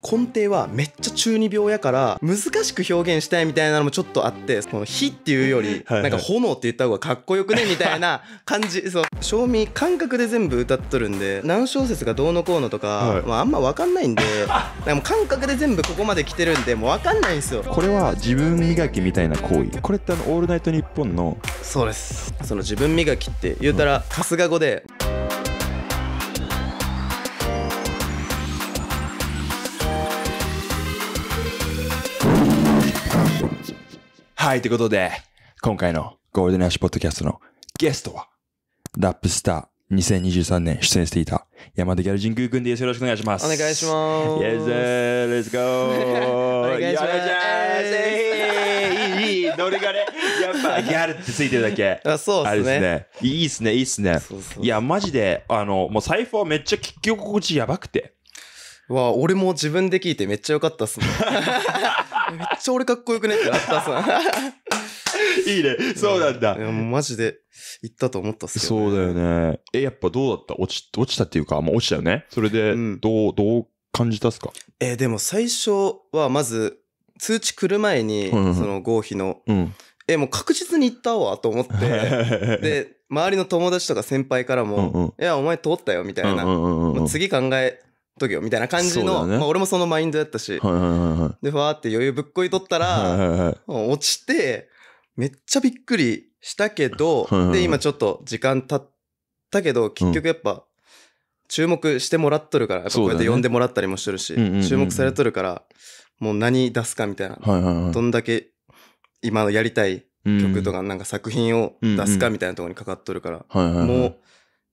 根底はめっちゃ中二病やから難しく表現したいみたいなのもちょっとあってその火っていうよりなんか炎って言った方がかっこよくねみたいな 感じそう賞味感覚で全部歌っとるんで何小節がどうのこうのとか、あ、あんま分かんないんで もう感覚で全部ここまで来てるんでもう分かんないんですよこれは自分磨きみたいな行為これってあの「オールナイトニッポン」のそうですその自分磨きって言うたら春日語で、うんはい、ということで、今回のゴールデンラッシュポッドキャストのゲストは、ラップスター2023年出演していた山田ギャル神宮君です。よろしくお願いします。お願いします。Yes, sir. Let's go. お願いします。いい、いい、ノリがね、やっぱギャルってついてるだけ。あ、そうですね。あれですね。いいっすね、いいっすね。そうそういや、マジで、あの、もう財布はめっちゃ聞き心地やばくて。わ俺も自分で聞いてめっちゃ良かったっすね。めっちゃ俺かっこよくねってなったっすね。いいね。そうなんだ。いや、もうマジで、行ったと思ったっすけど、ね、そうだよね。え、やっぱどうだった落ち、落ちたっていうか、まあ落ちたよね。それで、どう、うん、どう感じたっすかえー、でも最初はまず、通知来る前に、その合否の、うん、え、もう確実に行ったわ、と思って。で、周りの友達とか先輩からも、うんうん、いや、お前通ったよ、みたいな。うんうんうんうん、次考えとけよみたいな感じの、ね、まあ、俺もそのマインドやったし、はいはいはいはい、でふわって余裕ぶっこいとったら、はいはいはい、落ちてめっちゃびっくりしたけど、はいはいはい、で今ちょっと時間経ったけど結局やっぱ、注目してもらっとるから、うん、やっぱこうやって呼んでもらったりもしてるし、ね、注目されとるからもう何出すかみたいな、はいはいはい、どんだけ今のやりたい曲とかなんか作品を出すかみたいなところにかかっとるから、うんうん、もう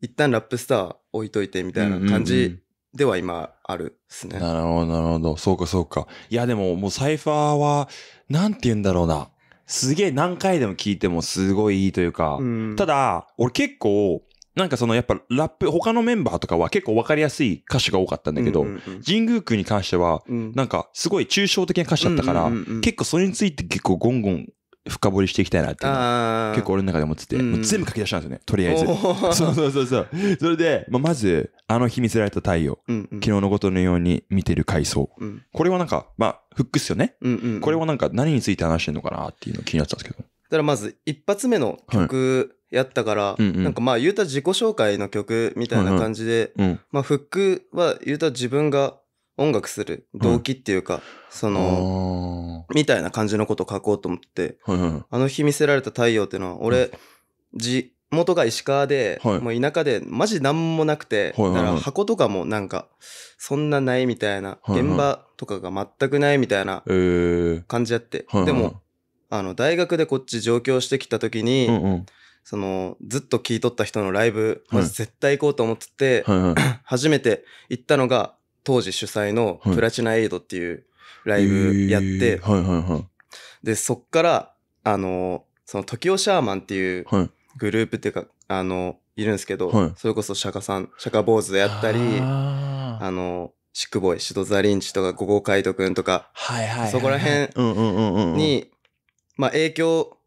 一旦ラップスター置いといてみたいな感じでは今あるですね。なるほど、なるほど。そうか、そうか。いや、でももうサイファーは、なんて言うんだろうな。すげえ何回でも聞いてもすごいいいというか、うん、ただ、俺結構、なんかそのやっぱラップ、他のメンバーとかは結構わかりやすい歌詞が多かったんだけど、神宮君に関しては、なんかすごい抽象的な歌詞だったから、結構それについて結構ゴンゴン深掘りしていきたいなって結構俺の中で思ってて、うん、全部書き出したんですよね、とりあえず。そうそうそうそう。それで、まあ、まず、あの日見せられた太陽、うんうん、昨日のことのように見てる回想、うん、これはなんか、まあ、フックっすよね、うんうんこれはなんか何について話してんのかなっていうの気になってたんですけど。だからまず、一発目の曲やったから、うんうん、なんかまあ、言うた自己紹介の曲みたいな感じで、うんうん、まあ、フックは言うた自分が音楽する動機っていうか、その、みたいな感じのことを書こうと思って、はいはい、あの日見せられた太陽っていうのは、俺、地元が石川で、はい、もう田舎でマジ何もなくて、はいはいはい、だから箱とかもなんか、そんなないみたいな、はいはい、現場とかが全くないみたいな感じやって、でも、あの、大学でこっち上京してきた時に、うんうんその、ずっと聴いとった人のライブ、まず絶対行こうと思ってて、はいはい、初めて行ったのが、当時主催のプラチナエイドっていうライブやって、で、そっから、あの、その、時キシャーマンっていうグループっていうか、あの、いるんですけど、はい、それこそ釈迦さん、釈迦坊主でやったり、あの、シックボーイ、シドザリンチとか、五号海斗くんとか、はいはいはいはい、そこら辺に、ま影響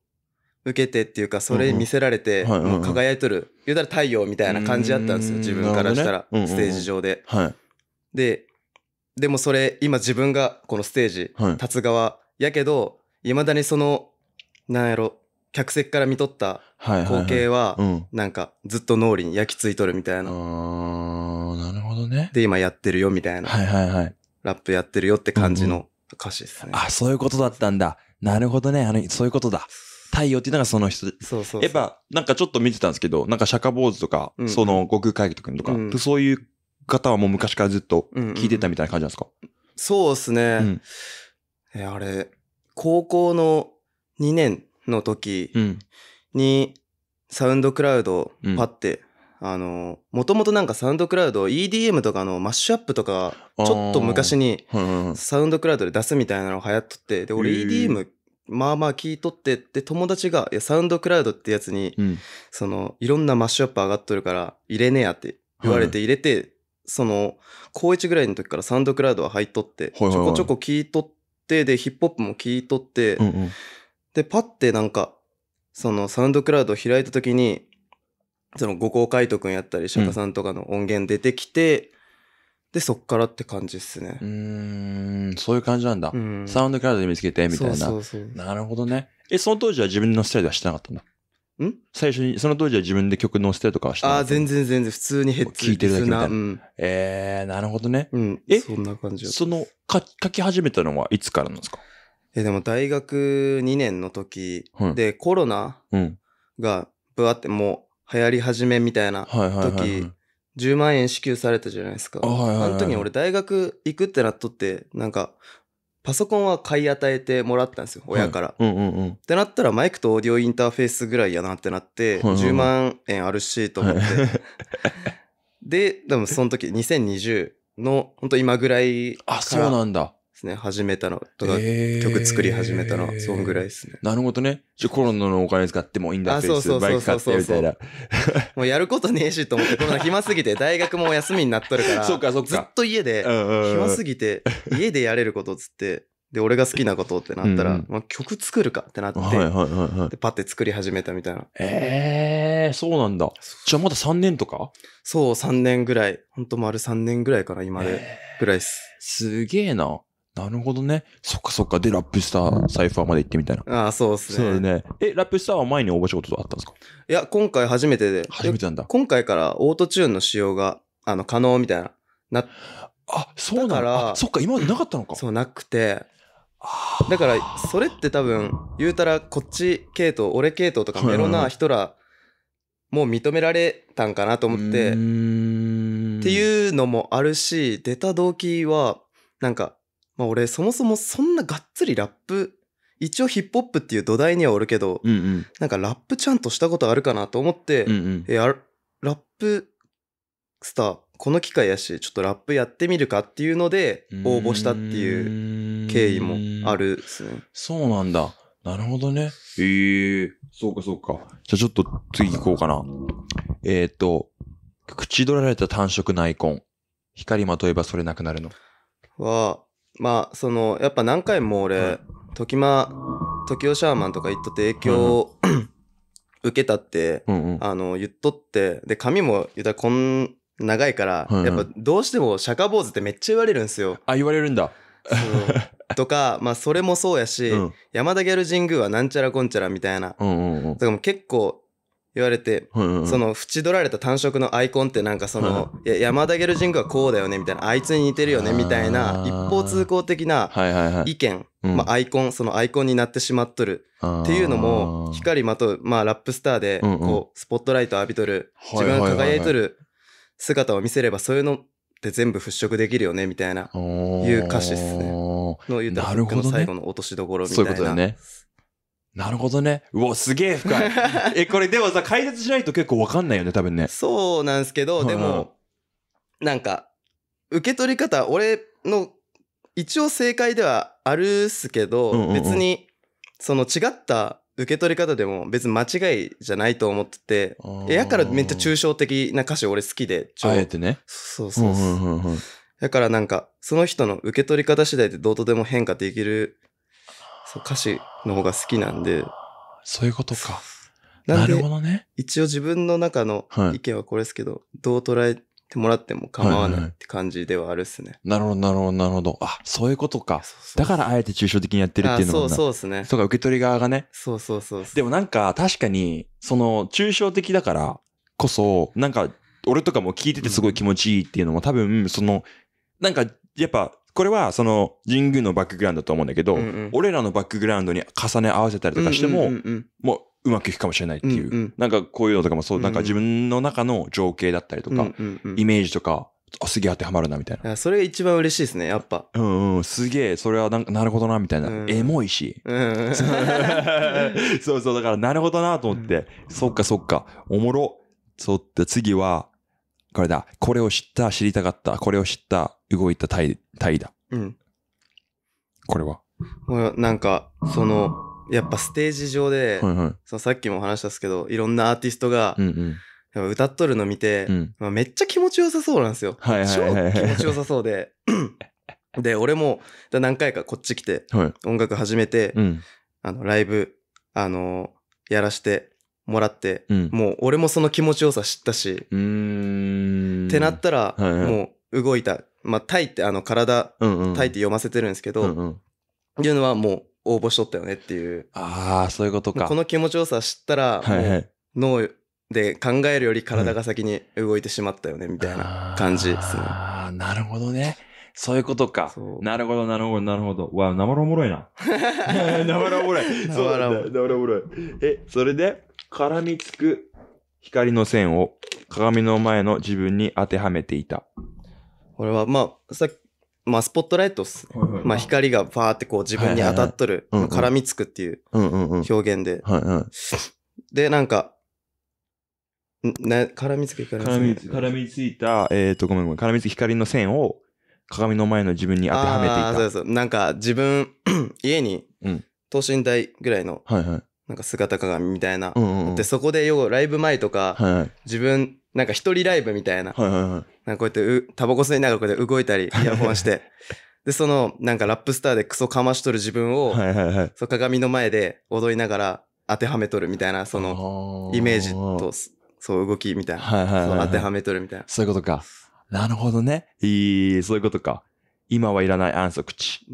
受けてっていうか、それ見せられて、輝いとる、言うたら太陽みたいな感じだったんですよ、自分からしたら、ステージ上で。はいで、でもそれ、今自分がこのステージ、立つ側やけど、いまだにその、なんやろ、客席から見とった光景は、なんかずっと脳裏に焼き付いとるみたいな。あなるほどね。で、今やってるよみたいな、はいはいはい。ラップやってるよって感じの歌詞ですね。あ、そういうことだったんだ。なるほどね。あの、そういうことだ。太陽っていうのがその人。そうそうそう。やっぱ、なんかちょっと見てたんですけど、なんか釈迦坊主とか、うんその、悟空会議とかとか、うんそういう方はもう昔からずっと聞いてたみたいな感じなんですか、うんうん、そうですね。うん、え、あれ、高校の2年の時に、サウンドクラウドパって、うん、あの、もともとなんかサウンドクラウド EDM とかのマッシュアップとか、ちょっと昔にサウンドクラウドで出すみたいなのが流行っとって、で、俺 EDM まあまあ聞いとってって友達が、いや、サウンドクラウドってやつに、その、いろんなマッシュアップ上がっとるから入れねえやって言われて入れて、その、高1ぐらいの時からサウンドクラウドは入っとって、ちょこちょこ聞いとって、で、ヒップホップも聞いとって、うんうん、で、パってなんか、そのサウンドクラウドを開いた時に、その五光海斗くんやったり、釈迦さんとかの音源出てきて、うん、で、そっからって感じっすね。うん、そういう感じなんだ。サウンドクラウドで見つけて、みたいな。そうそうそうなるほどね。え、その当時は自分のスタイルはしてなかったんだん最初に、その当時は自分で曲載せたりとかはしたああ、全然全然、普通にヘッズ聞いてるだけみたいな。うん、えー、なるほどね。うん、えそんな感じその書、き始めたのはいつからなんですかえ、でも大学2年の時、で、コロナがぶわってもう流行り始めみたいな時、10万円支給されたじゃないですか。あの時に俺大学行くってなっとって、なんか、パソコンは買い与えてもらったんですよ、親から。うんうんってなったら、マイクとオーディオインターフェースぐらいやなってなって、10万円あるし、と思って。で、でもその時、2020の、本当今ぐらいから。あ、そうなんだ。ですね。始めたの。とか、えー、曲作り始めたのは、そんぐらいですね。なるほどね。じゃコロナのお金使ってもいいんだって、そうそうそうそうみたいな。もうやることねえしと思って、コロナ暇すぎて、大学も休みになっとるから、そうかそうか。ずっと家で、暇すぎて、家でやれることっつって、で、俺が好きなことってなったら、うん、まあ、曲作るかってなって、はいはいはいはい、で、パッて作り始めたみたいな。ええー、そうなんだ。じゃあまだ3年とかそう、3年ぐらい。ほんと丸3年ぐらいかな、今で。ぐらいっす。えー、すげえな。なるほどね。そっかそっか。で、ラップスター、サイファーまで行ってみたいな。ああ、そうですね。そうね。え、ラップスターは前に応募仕事ことあったんですかいや、今回初めてで。初めてなんだ。今回からオートチューンの使用が、あの、可能みたいな。なあ、そうなんだらあ。そっか、今までなかったのか。そう、なくて。だから、それって多分、言うたら、こっち系統、俺系統とか、いろんな人ら、もう認められたんかなと思って、っていうのもあるし、出た動機は、なんか、まあ俺そもそもそんながっつりラップ一応ヒップホップっていう土台にはおるけど、うんうん、なんかラップちゃんとしたことあるかなと思って、うんうん、ラップスターこの機会やしちょっとラップやってみるかっていうので応募したっていう経緯もあるですねそうなんだなるほどねええー、そうかそうかじゃあちょっと次行こうかなえー、っと口取られた単色のアイコン光まとえばそれなくなるのはまあそのやっぱ何回も俺時間時代シャーマンとか言っとって影響を、うん、受けたって、うんうん、あの言っとってで髪も言ったらこん長いから、うんうん、やっぱどうしても釈迦坊主ってめっちゃ言われるんですよ。あ言われるんだ。とか、まあ、それもそうやし、うん、山田ギャル神宮はなんちゃらこんちゃらみたいな、うんうんうん、だからもう結構言われて、その縁取られた単色のアイコンってなんかその、い山田ゲル神宮はこうだよねみたいなあいつに似てるよねみたいな一方通行的な意見、まあ、アイコンそのアイコンになってしまっとるっていうのも光まとう、まあ、ラップスターでこうスポットライト浴びとる自分が輝いとる姿を見せればそういうのって全部払拭できるよねみたいないう歌詞ですね。の言うたら最後の落としどころみたいな。そういうことだね。なるほどね。うお、すげえ深い。え、これでもさ、解説しないと結構わかんないよね、多分ね。そうなんですけど、でも、なんか、受け取り方、俺の、一応正解ではあるっすけど、うんうんうん別に、その違った受け取り方でも別に間違いじゃないと思ってて、えやからめっちゃ抽象的な歌詞俺好きで、あえてね。そうそうそう。うんうんだからなんか、その人の受け取り方次第でどうとでも変化できるそう歌詞の方が好きなんで。そういうことか。なるほどね。一応自分の中の意見はこれですけど、はい、どう捉えてもらっても構わないって感じではあるっすね。はいはい、なるほど、なるほど、なるほど。あ、そういうことか。そうそうそうだからあえて抽象的にやってるっていうのが。そうそうですね。そうか、受け取り側がね。そうそうそうでもなんか確かに、その抽象的だからこそ、なんか俺とかも聞いててすごい気持ちいいっていうのも多分、その、なんかやっぱこれはその神宮のバックグラウンドだと思うんだけど、うんうん、俺らのバックグラウンドに重ね合わせたりとかしても、うんうんうん、もううまくいくかもしれないっていう、うんうん、なんかこういうのとかもそう、なんか自分の中の情景だったりとか、うんうんうん、イメージとか、あ、すげえ当てはまるなみたいな。それが一番嬉しいですね、やっぱ。うんうん、すげえ、それはなんかなるほどなみたいな。うん、エモいし。うん、そうそう、だからなるほどなと思って、うん、そっかそっか、おもろ。そうって次は、これだ。これを知った、知りたかった、これを知った、動いた体、体だ。うん。これはなんか、その、やっぱステージ上で、はいはい、そのさっきも話したんですけど、いろんなアーティストが、うんうん歌っとるの見て、うん、まあ、めっちゃ気持ちよさそうなんですよ。はいはいはいはい、超気持ちよさそうで。で、俺も何回かこっち来て、音楽始めて、うん、あのライブ、あのー、やらして、もらって、うん、もう俺もその気持ちよさ知ったし、ってなったら、はいはい、もう動いた。まあ、タイってあの体、うんうん、タイって読ませてるんですけど、うんうん、っていうのはもう応募しとったよねっていう。ああ、そういうことか。この気持ちよさ知ったら、はいはい、脳で考えるより体が先に動いてしまったよね、みたいな感じですね。ああ、なるほどね。そういうことか。なるほど、なるほど、なるほど。わ、生らおもろいな。生らおもろい。生らおもろい。え、それで絡みつく光の線を鏡の前の自分に当てはめていた。これは、まあ、さまあ、スポットライトっすね。はいはいはい、まあ、光がファーってこう自分に当たっとる、絡みつくっていう表現で。はいはい、で、なんか、な絡みつく光の線絡みついた、えっ、ー、と、ごめんごめん、絡みつく光の線を鏡の前の自分に当てはめていた。そうそう。なんか自分、家に、等身大ぐらいの、はいはい、なんか姿鏡みたいな。で、そこでよ、ライブ前とか、自分、なんか一人ライブみたいな。はいはいはい。なんかこうやってタバコ吸いながらこうやって動いたり、イヤホンして。で、その、なんかラップスターでクソかましとる自分を、はいはいはい。そう鏡の前で踊りながら当てはめとるみたいな、その、イメージと、そう動きみたいな。当てはめとるみたいな。そういうことか。なるほどね。いい、そういうことか。今はいらない安息地。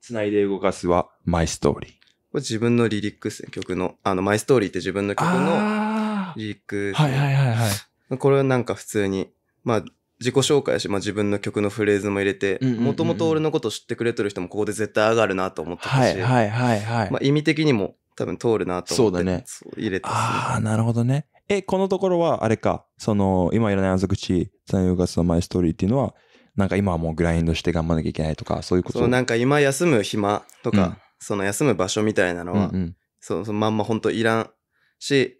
つないで動かすはマイストーリー。これ自分のリリックス、すね、曲の。あの、マイストーリーって自分の曲のリリック、ね、はいはいはいはい。これはなんか普通に、まあ、自己紹介し、まあ、自分の曲のフレーズも入れて、もともと俺のこと知ってくれてる人もここで絶対上がるなと思ってたし、はいはいはい、はい、まあ、意味的にも多分通るなと思って、そうだね。入れて、ね、ああ、なるほどね。え、このところはあれか、その、今いらないあざ口、三遊月のマイストーリーっていうのは、なんか今はもうグラインドして頑張らなきゃいけないとか、そういうことそう、なんか今休む暇とか、その休む場所みたいなのは、うんうん、そのまんま本当いらんし、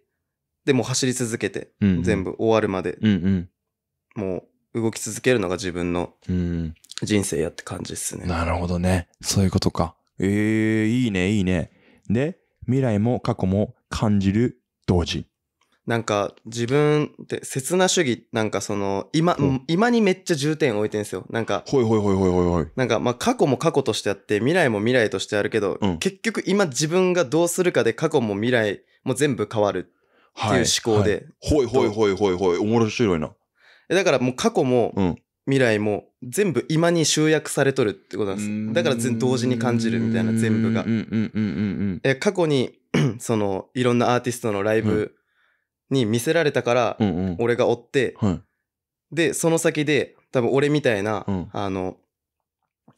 でも走り続けて、うんうん、全部終わるまで、うんうん、もう動き続けるのが自分の人生やって感じっすね。うん、なるほどね。そういうことか。ええー、いいね、いいね。で、未来も過去も感じる同時。なんか自分って刹那主義なんかその今、今にめっちゃ重点置いてるんですよなんかほいほいほいほいほいほいなんかまあ過去も過去としてあって未来も未来としてあるけど、うん、結局今自分がどうするかで過去も未来も全部変わるっていう思考で、はいはい、ほいほいほいほいほいおもろいなだからもう過去も未来も全部今に集約されとるってことなんですだから同時に感じるみたいな全部が過去に そのいろんなアーティストのライブ、うんに見せられたから、俺が追って、はい、でその先で多分俺みたいな、うん、あの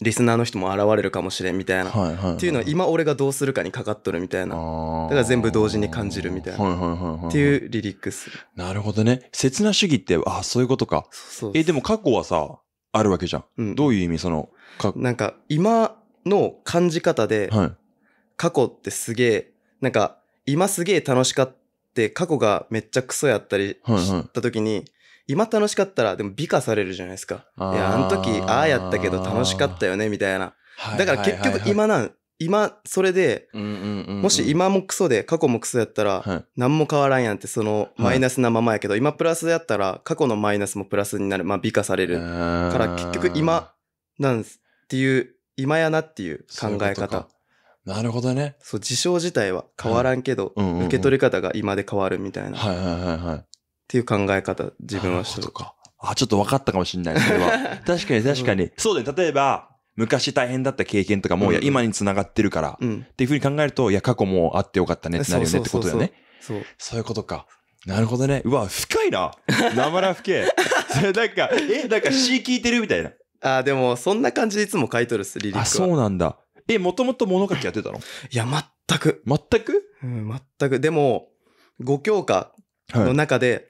リスナーの人も現れるかもしれんみたいな、はいはいはいっていうのは今俺がどうするかにかかっとるみたいなだから全部同時に感じるみたいな、っていうリリックスなるほどね切な主義ってあそういうことかそえでも過去はさあるわけじゃん、うん、どういう意味そのかなんか今の感じ方で、はい、過去ってすげえなんか今すげえ楽しかったって過去がめっちゃクソやったりした時に、はいはい、今楽しかったらでも美化されるじゃないですか。いや、あの時ああやったけど楽しかったよねみたいな。だから結局今なん、今それで、うんもし今もクソで過去もクソやったら何も変わらんやんってそのマイナスなままやけど、今プラスやったら過去のマイナスもプラスになる、まあ美化されるから結局今なんすっていう今やなっていう考え方なるほどね。そう、事象自体は変わらんけど、はいうんうんうん、受け取り方が今で変わるみたいな。はいはいはいはい。っていう考え方、自分はしてる。か。あ、ちょっと分かったかもしれない、それは。確かに確かに。うん、そうだね、例えば、昔大変だった経験とかも、うん、いや、今に繋がってるから、うん、っていうふうに考えると、いや、過去もあってよかったねってなるよねってことだよね。そうそういうことか。なるほどね。うわ、深いな。生ら深い。それなんか、え、なんか詩聞いてるみたいな。あ、でも、そんな感じでいつも書いとるっす、リリックは。あ、そうなんだ。え、もともと物書きやってたのいや、全く。全くうん、全く。でも、五教科の中で、はい、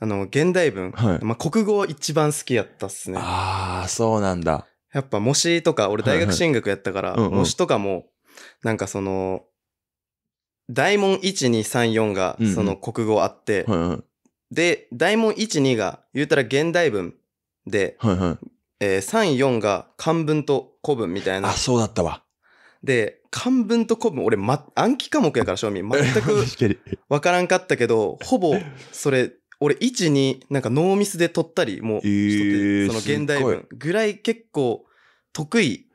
あの、現代文、はい、まあ、国語一番好きやったっすね。ああ、そうなんだ。やっぱ模試とか、俺大学進学やったから、はいはい、模試とかも、なんかその、大問1234がその国語あって、うんうん、で、大問12が言ったら現代文で、はいはいえー、34が漢文と古文みたいな。あ、そうだったわ。で、漢文と古文、俺、ま、暗記科目やから、正味。全く わからんかったけど、ほぼ、それ、俺、1、に、なんかノーミスで取ったり、もう、その現代文ぐらい結構得意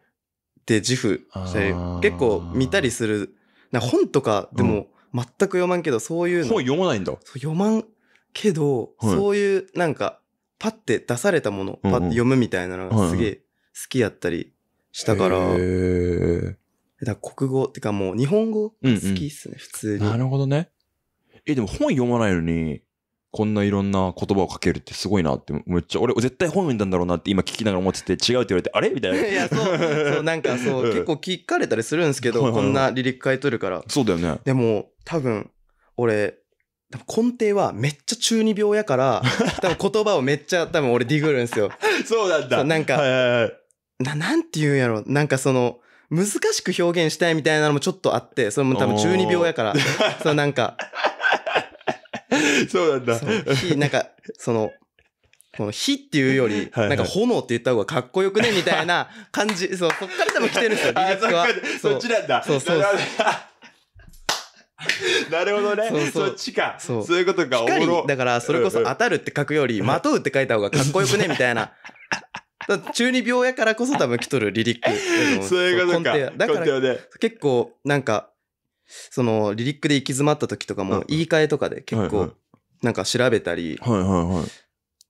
で自負して結構見たりする。な本とかでも全く読まんけど、そういうの。本読まないんだ。読まんけど、そういうなんか、パッて出されたもの、パッて読むみたいなのがすげえ好きやったりしたから、うんうん、だ国語ってかもう日本語好きっすね、うんうん、普通に。なるほどね。え、でも本読まないのに、こんないろんな言葉をかけるってすごいなって、めっちゃ、俺絶対本読んだんだろうなって今聞きながら思ってて、違うって言われて、あれみたいな。いや、そう、そう、なんかそう、結構聞かれたりするんですけど、こんな履歴書いとるから。そうだよね。でも、多分、俺、多分根底はめっちゃ中二病やから、多分言葉をめっちゃ、多分俺ディグるんですよ。そうなんだ。なんか、はいはいはい、な、なんて言うんやろ、なんかその、難しく表現したいみたいなのもちょっとあって、それも多分12秒やから、そのなんか、そうなんだ。火、なんか、その、この火っていうより、なんか炎って言った方がかっこよくねみたいな感じ、そう、そっから多分来てるんですよ、リリは。そっちなんだ。そうそう。なるほどね。そうそっちか。そう。そういうことか、おもろ。だから、それこそ当たるって書くより、まとうって書いた方がかっこよくねみたいな。中二病やからこそ多分来とるリリック。そういうことか。だから、ね、結構なんか、そのリリックで行き詰まった時とかも言い換えとかで結構なんか調べたり、はいはいはい、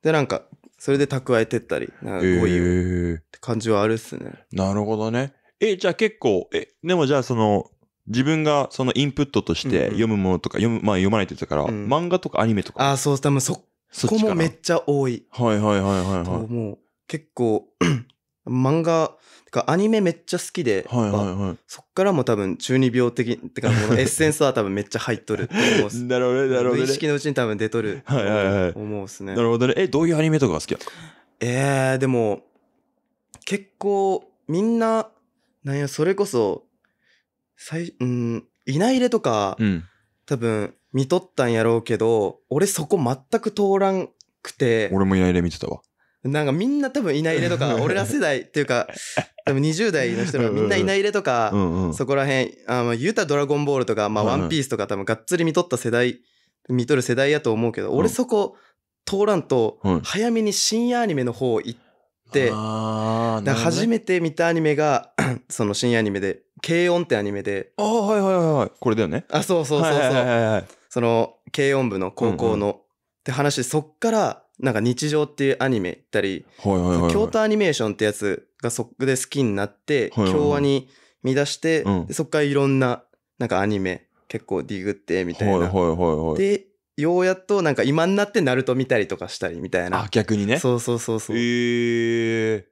でなんかそれで蓄えてったり、なか語って感じはあるっすね。えー、なるほどね。え、じゃあ結構、え、でもじゃあその、自分がそのインプットとして読むものとか、うんうん、読む、まあ読まないって言ってたから、うん、漫画とかアニメとか。ああ、そう、多分そ、そこもめっちゃ多い。はいはいはいはい、はい。う、結構 漫画てかアニメめっちゃ好きで、はいはいはい、そっからも多分中二病的ってかこの エッセンスは多分めっちゃ入っとるて思 うなるほどね意識のうちに多分出とるはいはいはい思うっすねなるほどねえどういうアニメとかが好きやえー、でも結構みんななんやそれこそ最うんないれとか、うん、多分見とったんやろうけど俺そこ全く通らんくて俺もいないれ見てたわなんかみんな多分いないれとか、俺ら世代っていうか、多分20代の人がみんないないれとか、そこら辺、あまあ、言うたドラゴンボールとか、まあワンピースとか多分がっつり見とった世代、見とる世代やと思うけど、俺そこ通らんと、早めに深夜アニメの方行って、初めて見たアニメが その深夜アニメで、軽音ってアニメで。ああ、はいはいはい。これだよね。あ、そうそうそうそう。その、軽音部の高校の。って話で、そっから、なんか日常っていうアニメ行ったり、はいはいはいはい、京都アニメーションってやつがそこで好きになって、はいはいはい、京に見出して、うん、そこからいろんな、なんかアニメ結構ディグってみたいな。はいはいはいはい、で、ようやっとなんか今になってナルト見たりとかしたりみたいな。あ、逆にね。そうそうそうそう。へえー。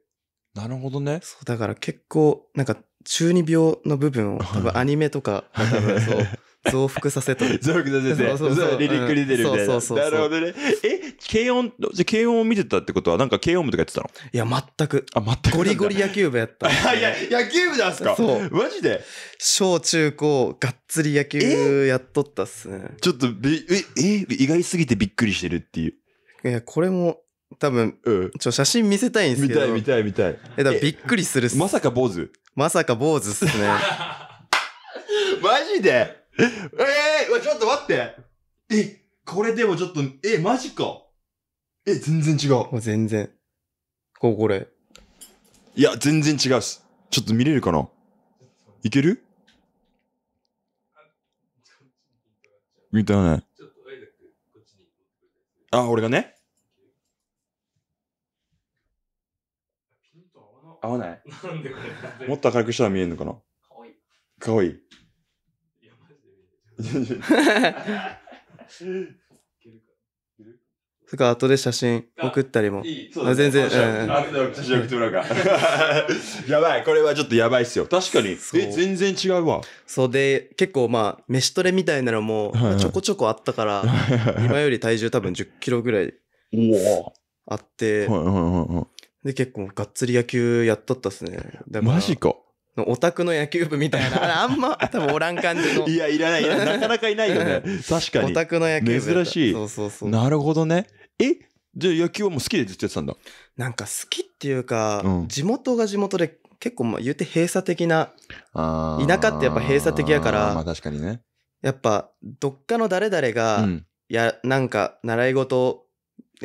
なるほどね。そう、だから結構、なんか中二病の部分を多分アニメとか、多分そう。増幅させと。増幅させて。そうそうリリックるみたいな。そうそうなるほどね。え、軽音、じゃ軽音を見てたってことは、なんか軽音部とかやってたのいや、全く。あ、全く。ゴリゴリ野球部やった。いや、野球部なんすかそう。マジで小中高、がっつり野球やっとったっすね。ちょっと、え、え、意外すぎてびっくりしてるっていう。いや、これも、多分、うん、ちょ、写真見せたいんですけど。見たい、見たい、見たい。え、だびっくりするっす。まさか坊主まさか坊主っすね。マジでえ えー、ちょっと待って。え、これでもちょっと、え、マジか。え、全然違う。もう全然。こう、これ。いや、全然違うっす。ちょっと見れるかないける見たね。あ、俺がね合わないもっと明るくしたら見えるのかなかわいい。かわいい。それか後で写真送ったりも。いいあ全然。写真送ってもらうか。やばい、これはちょっとやばいっすよ。確かに。え、全然違うわ。そうで、結構まあ、飯トレみたいなのも、ちょこちょこあったから、今より体重多分10キロぐらいあって、はいはいはいはい、で、結構がっつり野球やっとったっすね。マジか。オタクの野球部みたいな、あんま多分おらん感じの。いや、いらない、いらない。なかなかいないよね。確かに。オタクの野球部。珍しい。そうそうそう。なるほどね。えじゃあ野球はもう好きでずっとやってたんだ。なんか好きっていうか、うん、地元が地元で結構まあ言うて閉鎖的な、田舎ってやっぱ閉鎖的やから、まあ確かにね。やっぱどっかの誰々が、うん、や、なんか習い事を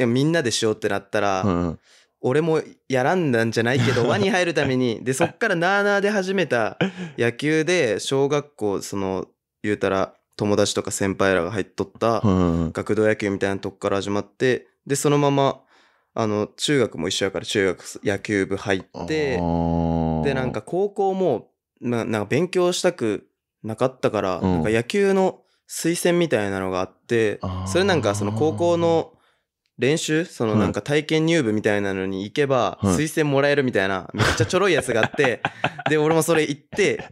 みんなでしようってなったら、うん俺もやらんなんじゃないけど 輪に入るためにでそっからなあなあで始めた野球で小学校その言うたら友達とか先輩らが入っとった学童野球みたいなとこから始まってでそのままあの中学も一緒やから中学野球部入ってでなんか高校もなんか勉強したくなかったから、なんか野球の推薦みたいなのがあってそれなんかその高校の練習そのなんか体験入部みたいなのに行けば、推薦もらえるみたいな、めっちゃちょろいやつがあって、で、俺もそれ行って、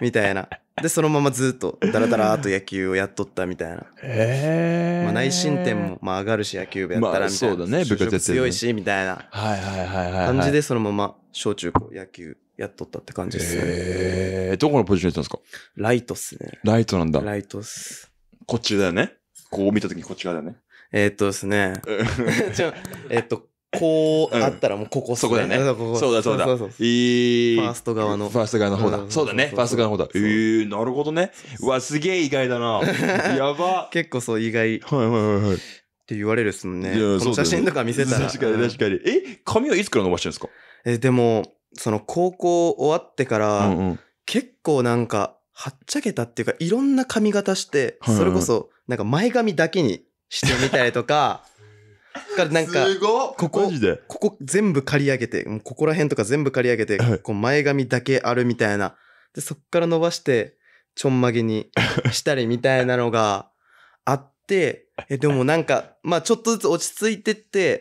みたいな。で、そのままずっと、だらだらーと野球をやっとったみたいな。へまあ内申点も、まあ上がるし、野球部やったらみたいな。そうだね、部活強いし、みたいな。はいはいはいはい。感じで、そのまま、小中高野球やっとったって感じですね。へー。どこのポジションやったんですかライトっすね。ライトなんだ。ライトっす。こっちだよね。こう見たときこっち側だよね。えっとですね。えっと、こうあったらもうここ、そこだね。そうだそうだ。ファースト側の。ファースト側の方だ。そうだね。ファースト側の方だ。ええー、なるほどね。うわ、すげえ意外だな。やば。結構そう、意外。はいはいはいはい。って言われるっすもんね。写真とか見せたら。確かに確かに。え、髪はいつから伸ばしてるんですかえ、でも、その高校終わってから、結構なんか、はっちゃけたっていうか、いろんな髪型して、それこそ、なんか前髪だけにしてみたりとか、からなんか、ここここ全部刈り上げて、ここら辺とか全部刈り上げて、こう前髪だけあるみたいな。で、そっから伸ばして、ちょんまげにしたりみたいなのがあって、え、でもなんか、まあちょっとずつ落ち着いてって、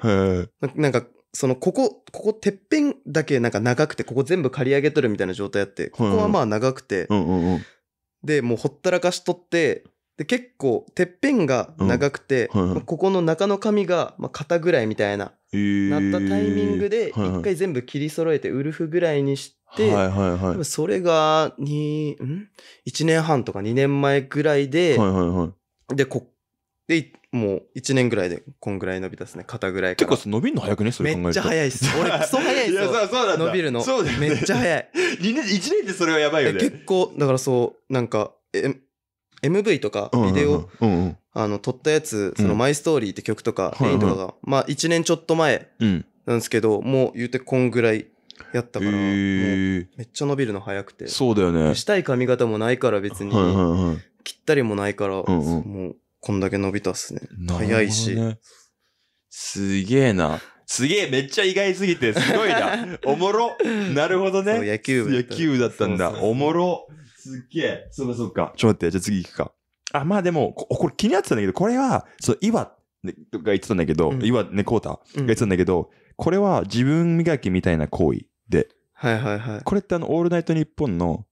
なんか、その、ここ、ここてっぺんだけなんか長くて、ここ全部刈り上げとるみたいな状態あって、ここはまあ長くて、で、もうほったらかしとって、で結構てっぺんが長くて、うんはいはい、ここの中の髪が、まあ、肩ぐらいみたいな、えー、なったタイミングで一回全部切り揃えてウルフぐらいにして、はいはいはい、それがん1年半とか2年前ぐらいで、はいはいはい、でこでもう1年ぐらいでこんぐらい伸びたですね肩ぐらいから結構伸びるの早くねそれ考えるめっちゃ早いっす 俺クソ早いっすいそうだ伸びるのそうだ、ね、めっちゃ早い1 年1年でそれはやばいよね結構だからそうなんかえ MV とかビデオ、あの撮ったやつ「そのマイストーリーって曲とかレインとかが、まあ1年ちょっと前なんですけど、もう言うてこんぐらいやったから、めっちゃ伸びるの早くてそうだよねしたい髪型もないから別に、切ったりもないから、もうこんだけ伸びたっすね早いしすげえなすげえ、めっちゃ意外すぎて、すごいな。おもろ。なるほどね。野球部。野球部だったんだ。おもろ。すっげえ。そうかそうか。ちょっと待って、じゃあ次行くか。あ、まあでも、ここれ気になってたんだけど、これは、そう、岩、ね、が言ってたんだけど、うん岩ね、コータが言ってたんだけど、これは自分磨きみたいな行為で、はいはいはい。これってあの、オールナイトニッポンの、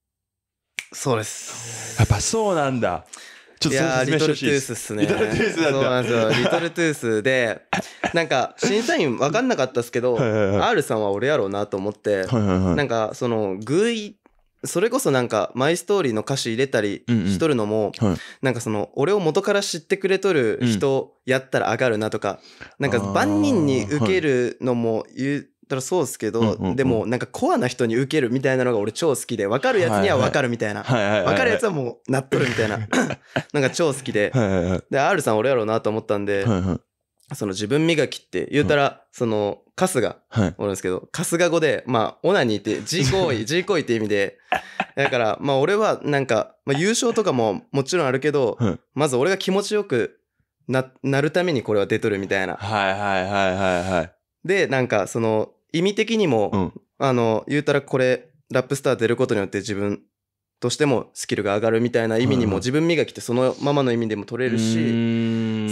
そうです。やっぱそうなんだ。ちょっいとそれやーリトルトゥースっすね。リトルトゥースなんだそうなんですよ。リトルトゥースで、なんか審査員分かんなかったっすけど、はいはいはい。R さんは俺やろうなと思って、はいはいはい。なんかその、グイそれこそなんか、マイストーリーの歌詞入れたりしとるのも、うんうんはい、なんかその、俺を元から知ってくれとる人やったら上がるなとか、うん、なんか万人に受けるのも言ったらそうですけど、はい、でもなんかコアな人に受けるみたいなのが俺超好きで、分かるやつには分かるみたいな。分かるやつはもうなっとるみたいな。なんか超好きで。はいはいはい、で、R さん俺やろうなと思ったんで、はいはいその自分磨きって言うたら、その、春日、おるんですけど、春日語で、まあ、オナニーってイ、行為、コ 行為って意味で、だから、まあ俺はなんか、まあ優勝とかももちろんあるけど、まず俺が気持ちよくな、なるためにこれは出とるみたいな。はいはいはいはいはい。で、なんかその、意味的にも、あの、言うたらこれ、ラップスター出ることによって自分としてもスキルが上がるみたいな意味にも自分磨きってそのままの意味でも取れるし、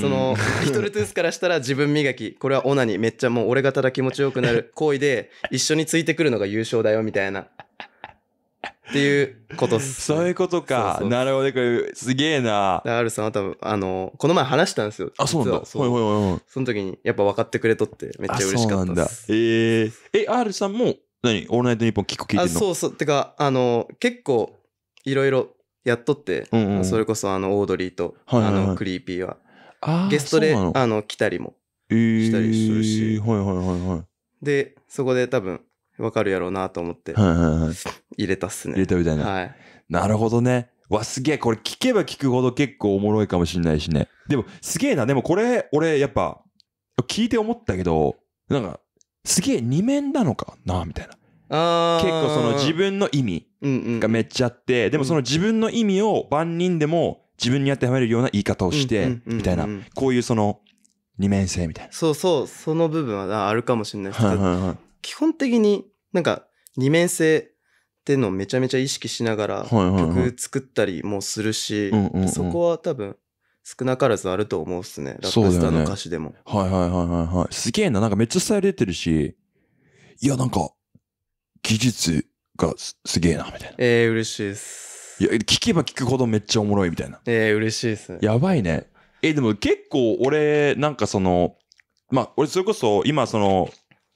そのリトルトゥースからしたら自分磨きこれはオナにめっちゃもう俺がただ気持ちよくなる 行為で一緒についてくるのが優勝だよみたいな。っていうことっす、ね、そういうことか。そうそうなるほど、これ、すげえな。R さんは多分、あの、この前話したんですよ。あ、そうなんだ。そはいはいはい。その時に、やっぱ分かってくれとって、めっちゃ嬉しかったです。えー、え、R さんも何、オールナイトニッポン結構聞いてるのあそうそう。てか、あの、結構、いろいろやっとって、うんうん、それこそあのオードリーと、はいはいはい、あのクリーピーはゲストであの来たりもしたりするし、えー、はいはいはいでそこで多分分かるやろうなと思って、はいはいはい、入れたっすね入れたみたいな、はい、なるほどねわすげえこれ聞けば聞くほど結構おもろいかもしれないしねでもすげえなでもこれ俺やっぱ聞いて思ったけどなんかすげえ二面なのかなみたいな結構その自分の意味がめっちゃあって、うんうん、でもその自分の意味を万人でも自分に当てはめるような言い方をして、みたいな、こういうその二面性みたいな。そうそう、その部分はあるかもしれないですけど、基本的になんか二面性っていうのをめちゃめちゃ意識しながら曲作ったりもするし、そこは多分少なからずあると思うっすね。ラップスターの歌詞でも。ね、はいはいはいはいすげえな、なんかめっちゃ伝えれてるし、いやなんか、技術がすげえな、みたいな。ええー、嬉しいです。いや、聞けば聞くほどめっちゃおもろいみたいな。ええー、嬉しいですね。やばいね。えー、でも結構俺、なんかその、まあ、俺それこそ今その、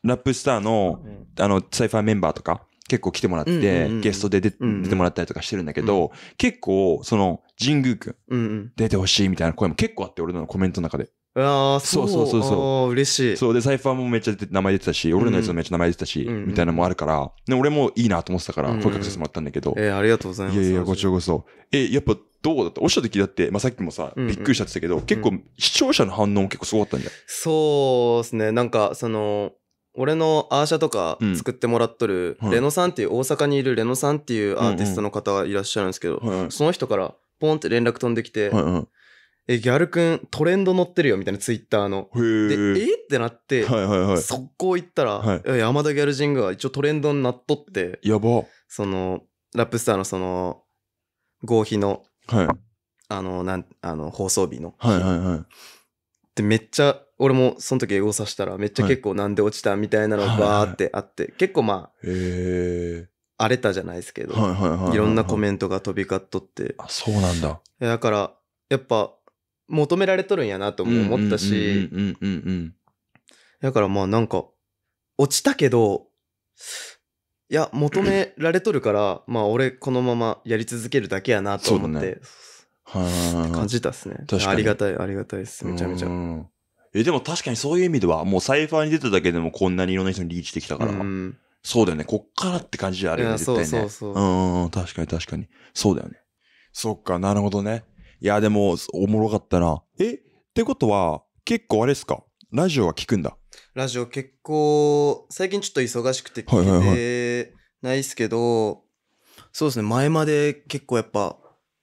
ラップスターの、あの、サイファーメンバーとか、結構来てもらって、ゲストで出てもらったりとかしてるんだけど、結構、その、神宮くん、出てほしいみたいな声も結構あって、俺のコメントの中で。ああ、そうそうそうそう。嬉しい。そうで、サイファーもめっちゃ名前出てたし、俺のやつもめっちゃ名前出てたし、うん、みたいなのもあるから、で俺もいいなと思ってたから、声かけさせてもらったんだけど。うん、えー、ありがとうございます。いやいや、こちらこそ。え、やっぱ、どうだった落ちた時だって、まあ、さっきもさ、びっくりしたってたけど、うんうん、結構、視聴者の反応も結構すごかったんじゃ、うん、そうですね。なんか、その、俺のアーシャとか作ってもらっとる、レノさんっていう、大阪にいるレノさんっていうアーティストの方がいらっしゃるんですけど、うんうん、その人から、ポンって連絡飛んできて、え、ギャルくんトレンド乗ってるよみたいなツイッターの。で、えってなって、はいはいはい、速攻行ったら、はい、山田ギャルジングは一応トレンドになっとって、やば。その、ラップスターのその、合否の、はい、あの、なん、あの、放送日の。はいはいはい。で、めっちゃ、俺もその時英語さしたら、めっちゃ結構なんで落ちたみたいなのバーってあって、はい、結構まあ、荒れたじゃないですけど、はいはいはい、はい、いろんなコメントが飛び交っとって。あ、そうなんだ。だから、やっぱ、求められとるんやなとも思ったし、だからまあなんか、落ちたけど、いや、求められとるから、まあ俺このままやり続けるだけやなと思って、ね、感じたっすね。ありがたい、ありがたいです。めちゃめちゃ。え、でも確かにそういう意味では、もうサイファーに出ただけでもこんなにいろんな人にリーチできたから。うそうだよね。こっからって感じじゃあれよね、絶対ね。そうそうそう。うん、確かに確かに。そうだよね。そっか、なるほどね。いや、でも、おもろかったな。えってことは、結構あれですかラジオは聞くんだ。ラジオ結構、最近ちょっと忙しくて聞いてないっすけど、そうですね、前まで結構やっぱ、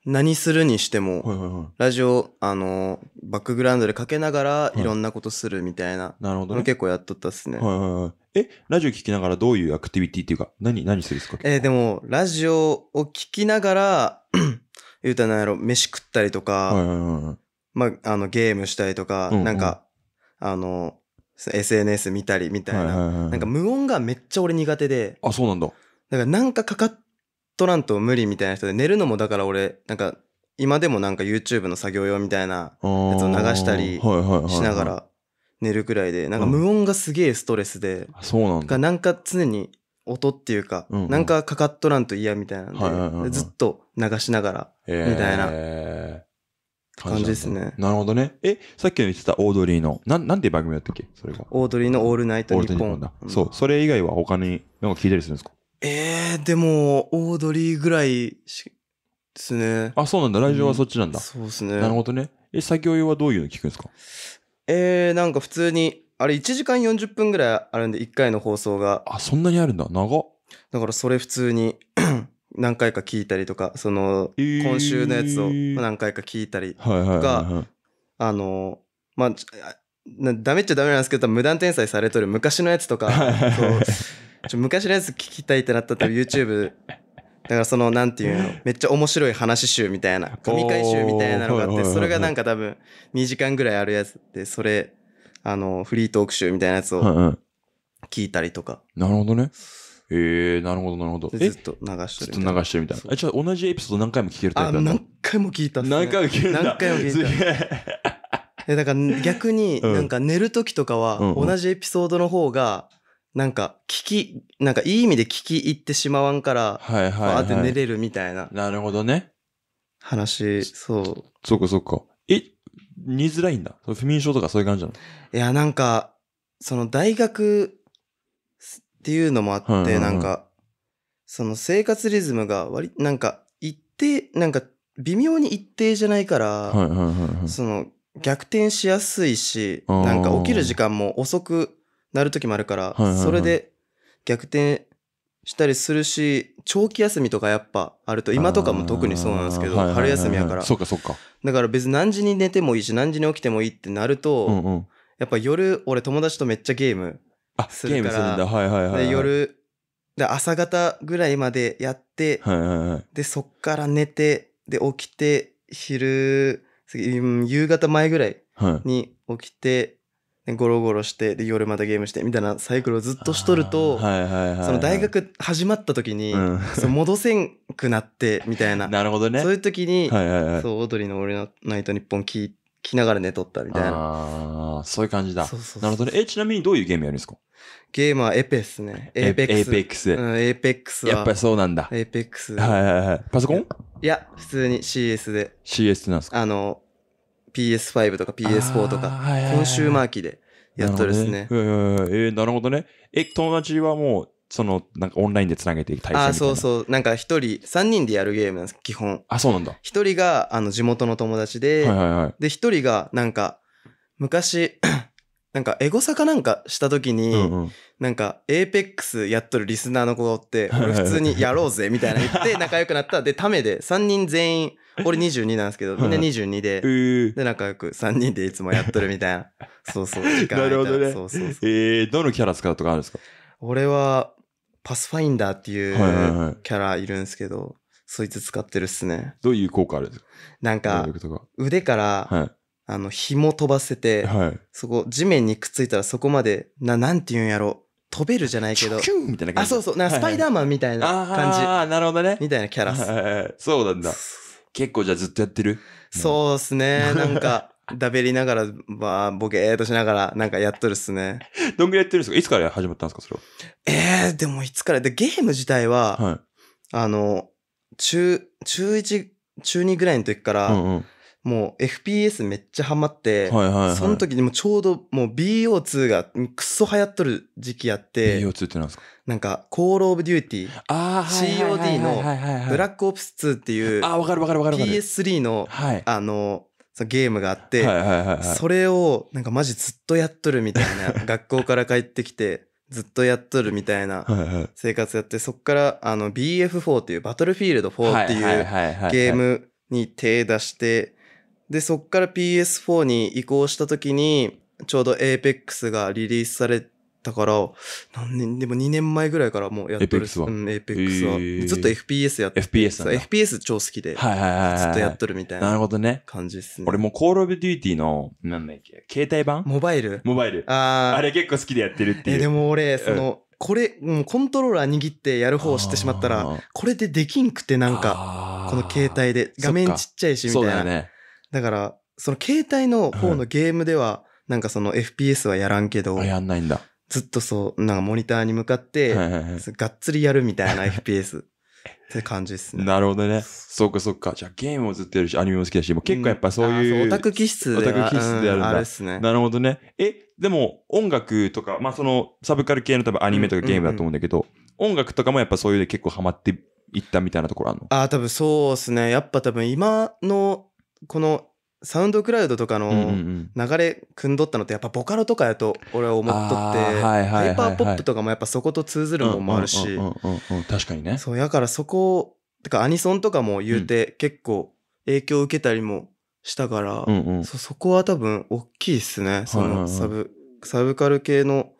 何するにしても、ラジオ、あの、バックグラウンドでかけながら、いろんなことするみたいな、なるほど、結構やっとったっすね。はいはいはい。え、ラジオ聞きながらどういうアクティビティっていうか、何、何するんですかえー、でも、ラジオを聞きながら、言うたらなやろ、飯食ったりとか、はいはいはいまあ、あの、ゲームしたりとか、うんうんなんか、あの、SNS 見たりみたいな、はいはいはいなんか無音がめっちゃ俺苦手で、あ、そうなんだ。だからなんかかかっとらんと無理みたいな人で、寝るのもだから俺、なんか、今でもなんか YouTube の作業用みたいなやつを流したりしながら寝るくらいで、なんか無音がすげえストレスで、あ、そうなんだ。なんか常に音っていうか、うんうんなんかかかっとらんと嫌みたいなんで、はいはいはいはいずっと流しながら。みたいな感じですねなるほどね。え、さっき言ってたオードリーの、なん、なんて番組だったっけそれが。オードリーのオールナイトニッポンだ。うんそう、それ以外は他になんか聞いたりするんですかえー、でも、オードリーぐらいし、ですね。あ、そうなんだ。ラジオはそっちなんだ。そうですね。なるほどね。え、作業用はどういうの聞くんですかえー、なんか普通にあれ1時間40分ぐらいあるんで、1回の放送が。あ、そんなにあるんだ。長だからそれ普通に 何回か聞いたりとか、その、今週のやつを何回か聞いたりとか、あの、まあ、ダメっちゃダメなんですけど、無断転載されとる昔のやつとか、昔のやつ聞きたいってなったら YouTube だからそのなんていうのめっちゃ面白い話集みたいな神回集みたいなのがあってそれがなんか多分2時間ぐらいあるやつでそれあの、フリートーク集みたいなやつを聞いたりとか、なるほどね。えー、なるほど、なるほど。ずっと流してるずっと流してるみたいな。え、じゃ同じエピソード何回も聞けるタイプな何回も聞いたっすね。何回も聞何回も聞いた え。だから逆になんか寝る時とかは同じエピソードの方がなんか聞きなんかいい意味で聞き入ってしまわんからはいはい、はい。あって寝れるみたいななるほどね。話そうそうかそうか。え、見づらいんだ。不眠症とかそういう感じなのいや、なんか、その大学っていうのもあって、はいはいはい、なんか、その生活リズムが割、なんか、一定、なんか、微妙に一定じゃないから、はいはいはいはい、その、逆転しやすいし、なんか起きる時間も遅くなる時もあるから、はいはいはい、それで逆転したりするし、長期休みとかやっぱあると、今とかも特にそうなんですけど、春休みやから。そうかそうか。だから別に何時に寝てもいいし、何時に起きてもいいってなると、うんうん、やっぱ夜、俺友達とめっちゃゲームするから。あ、ゲームするんだ。はいはいはい、はい。で、夜、で朝方ぐらいまでやって、はいはいはい、で、そっから寝て、で、起きて、昼、夕方前ぐらいに起きて、はいゴロゴロしてで夜またゲームしてみたいなサイクルをずっとしとると、はいはいはいその大学始まった時に、うん、その戻せんくなってみたいななるほどねそういう時に、はいはいはい、そうオードリーの「俺のナイトニッポン」聞きながら寝とったみたいなああそういう感じだそうそうなるほどねえちなみにどういうゲームやるんですかゲームはエペっすね。エーペックス。エーペックス。エーペックスは。やっぱりそうなんだ。エーペックス。はいはいはい。パソコンいや、普通に CS で。CS なんですかあの、PS5 とか PS4 とか、コンシューマー機でやっとですね。ねえー、なるほどね。え、友達はもう、その、なんかオンラインでつなげていきたいあ、そうそう。なんか一人、三人でやるゲームなんです、基本。あ、そうなんだ。一人が、あの、地元の友達で、はいはいはい、で、一人が、なんか、昔、なんか、エゴサかなんかした時に、うんうん、なんか、エーペックスやっとるリスナーの子って、普通にやろうぜ、みたいな言って仲良くなった。で、ためで3人全員、俺22なんですけど、みんな22で、で、仲良く3人でいつもやっとるみたいな。そうそう、時間なるほどね。そうそうそう。えー、どのキャラ使うとかあるんですか俺は、パスファインダーっていうキャラいるんですけど、そいつ使ってるっすね。どういう効果あるんですかなんか、腕から、はい、あの、紐飛ばせて、はい、そこ、地面にくっついたらそこまで、な、なんて言うんやろ。飛べるじゃないけど。キュンみたいな感じ。あ、そうそう。なんかスパイダーマンみたいな感じ。はいはい、ああ、なるほどね。みたいなキャラっす。はいはい、そうなんだ。結構じゃあずっとやってるそうっすね。なんか、だべりながら、まあ、ボケーっとしながら、なんかやっとるっすね。どんぐらいやってるんですかいつから始まったんですかそれは。ええー、でもいつからで、ゲーム自体は、はい、あの、中、中1、中2ぐらいの時から、うんうんもう FPS めっちゃハマって、はいはいはい、その時にもちょうどもう BO2 がくっそ流行っとる時期あって、BO2 ってなんですかなんか、コールオブデューティー、COD のブラックオプス2っていう、あ、わかるわかるわかる。PS3 の、はい、あの、そのゲームがあって、はいはいはいはい、それをなんかマジずっとやっとるみたいな、学校から帰ってきて、ずっとやっとるみたいな生活やって、そっからあの BF4 っていうバトルフィールド4っていうゲームに手出して、で、そっから PS4 に移行した時に、ちょうど Apex がリリースされたから、何年、でも2年前ぐらいからもうやってる。Apex は。うん、Apex は。ずっと FPS やってる。FPS なんだ。FPS 超好きで。はいはいはい、ずっとやっとるみたいな。なるほどね。感じですね。俺も Call of Duty の、なんだっけ、携帯版モバイル。モバイル。ああ。あれ結構好きでやってるっていう。え、でも俺、その、これ、もうコントローラー握ってやる方を知ってしまったら、これでできんくてなんか、この携帯で、画面ちっちゃいしみたいな。そうだよね。だから、その携帯の方のゲームでは、なんかその FPS はやらんけど、やんないんだ。ずっとそう、なんかモニターに向かって、がっつりやるみたいな FPS って感じですね。なるほどね。そっかそっか。じゃあゲームをずっとやるし、アニメも好きだし、もう結構やっぱそういう。うん、オタク気質で。オタク気質でやるんだ。うん、あれですね。なるほどね。え、でも音楽とか、まあそのサブカル系の多分アニメとかゲームだと思うんだけど、うんうん、音楽とかもやっぱそういうで結構ハマっていったみたいなところあるのああ、多分そうですね。やっぱ多分今のこのサウンドクラウドとかの流れ組んどったのってやっぱボカロとかやと俺は思っとってハイパーポップとかもやっぱそこと通ずるもんもあるし確かにねそうやからそこてかアニソンとかも言うて結構影響を受けたりもしたから、そこは多分大きいっすねそのサブ、サブカル系の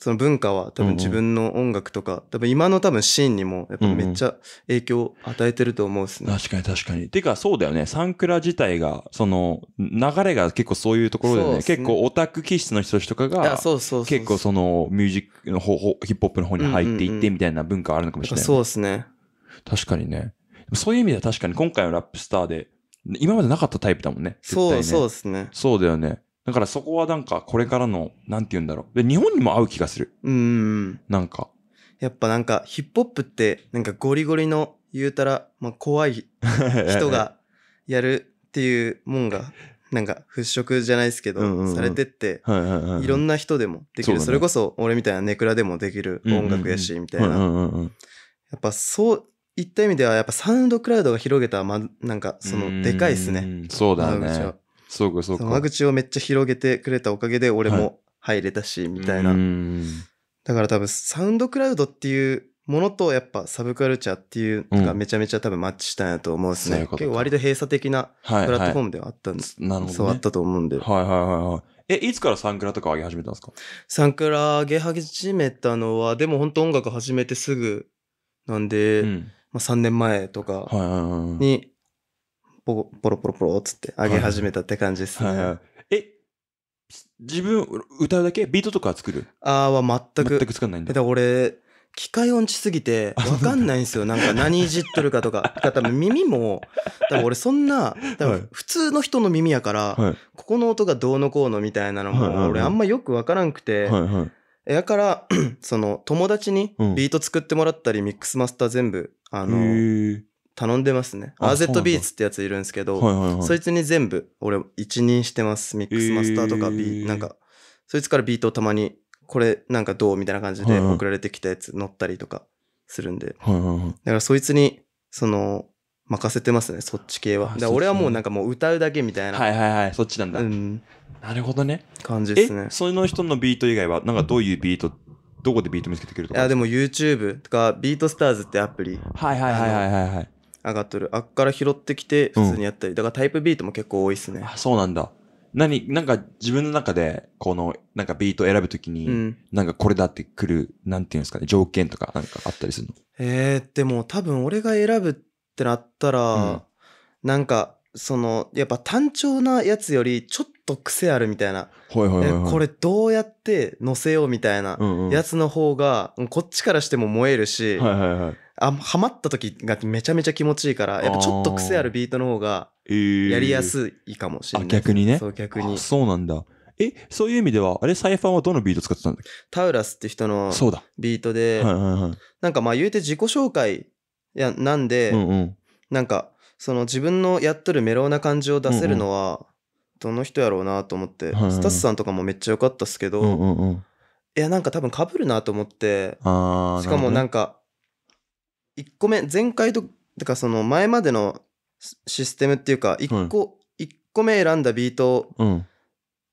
その文化は多分自分の音楽とか、うんうん、多分今の多分シーンにもやっぱめっちゃ影響を与えてると思うっすね、うんうん。確かに確かに。てかそうだよね、サンクラ自体が、その流れが結構そういうところでね、ね結構オタク気質の人たちとかが、そうそう結構そのミュージックの方、ヒップホップの方に入っていってみたいな文化あるのかもしれない、うんうんうん、そうですね。確かにね。そういう意味では確かに今回のラップスターで、今までなかったタイプだもんね。ねそうそうですね。そうだよね。だからそこはなんかこれからの、なんて言うんだろう。で、日本にも合う気がする。うん。なんか。やっぱなんかヒップホップってなんかゴリゴリの言うたら、まあ、怖い 人がやるっていうもんがなんか払拭じゃないですけど、されてって、はいはいはいはい、いろんな人でもできるそ、れこそ俺みたいなネクラでもできる音楽やし、みたいな、やっぱそういった意味ではやっぱサウンドクラウドが広げた、ま、なんかそのでかいっすね、うん、そうだねそうか、そうか。間口をめっちゃ広げてくれたおかげで、俺も入れたし、はい、みたいな。だから多分、サウンドクラウドっていうものと、やっぱサブカルチャーっていうのがめちゃめちゃ多分マッチしたんやと思うんですね。うん、うう結構割と閉鎖的なプラットフォームではあったんです。はいはい、なるほど、ね、そうあったと思うんで。はいはいはいはい。え、いつからサンクラとか上げ始めたんですかサンクラ上げ始めたのは、でも本当音楽始めてすぐなんで、うん、まあ3年前とかにポポロポロポロつって上げ始めたって感じですね。はいはいはい、え、自分歌うだけビートとか作るああは全く。全く作んないんだ。だ俺、機械音痴すぎて、わかんないんですよ。なんか何いじっとるかとか。多分耳も、多分俺そんな、多分普通の人の耳やから、はい、ここの音がどうのこうのみたいなのも、俺あんまよくわからんくて、はいはいはいやから、その、友達にビート作ってもらったり、ミックスマスター全部、あの、頼んでますね。RZ ビーツってやついるんですけど、はいはいはい、そいつに全部俺一任してます。ミックスマスターとかビえー、なんか、そいつからビートをたまに、これなんかどうみたいな感じで送られてきたやつ乗ったりとかするんで。はいはいはい、だからそいつに、その、任せてますね、そっち系は。で俺はもうなんかもう歌うだけみたいな。はいはいはい、そっちなんだ。うん、なるほどね。感じですね。その人のビート以外は、なんかどういうビートどこでビート見つけてくるとかいやでも YouTube とかビートスターズってアプリはいはいはいはいはいはい上がっとる。あっから拾ってきて、普通にやったり、うん。だからタイプビートも結構多いっすね。あ、そうなんだ。何、なんか自分の中で、この、なんかビート選ぶときに、なんかこれだってくる、なんていうんですかね、条件とかなんかあったりするのえー、でも多分俺が選ぶってなったら、うん、なんか、その、やっぱ単調なやつよりちょっと癖あるみたいな。はいはいはいはい、これどうやって載せようみたいなやつの方が、こっちからしても燃えるし、はいはいはい、あった時がめちゃめちゃ気持ちいいから、やっぱちょっと癖あるビートの方が、やりやすいかもしれない、えー。逆にね。そう、逆に。そうなんだ。え、そういう意味では、あれ、サイファーはどのビート使ってたんだっけタウラスって人のビートで、はいはいはい、なんかまあ言うて自己紹介やなんで、うんうん、なんか、その自分のやっとるメロウな感じを出せるのは、どの人やろうなと思って、うんうん、スタッフさんとかもめっちゃ良かったっすけど、うんうんうん、いや、なんか多分かぶるなと思って、しかもなんか、1個目、前回と、てかその前までのシステムっていうか、1個、うん、1個目選んだビート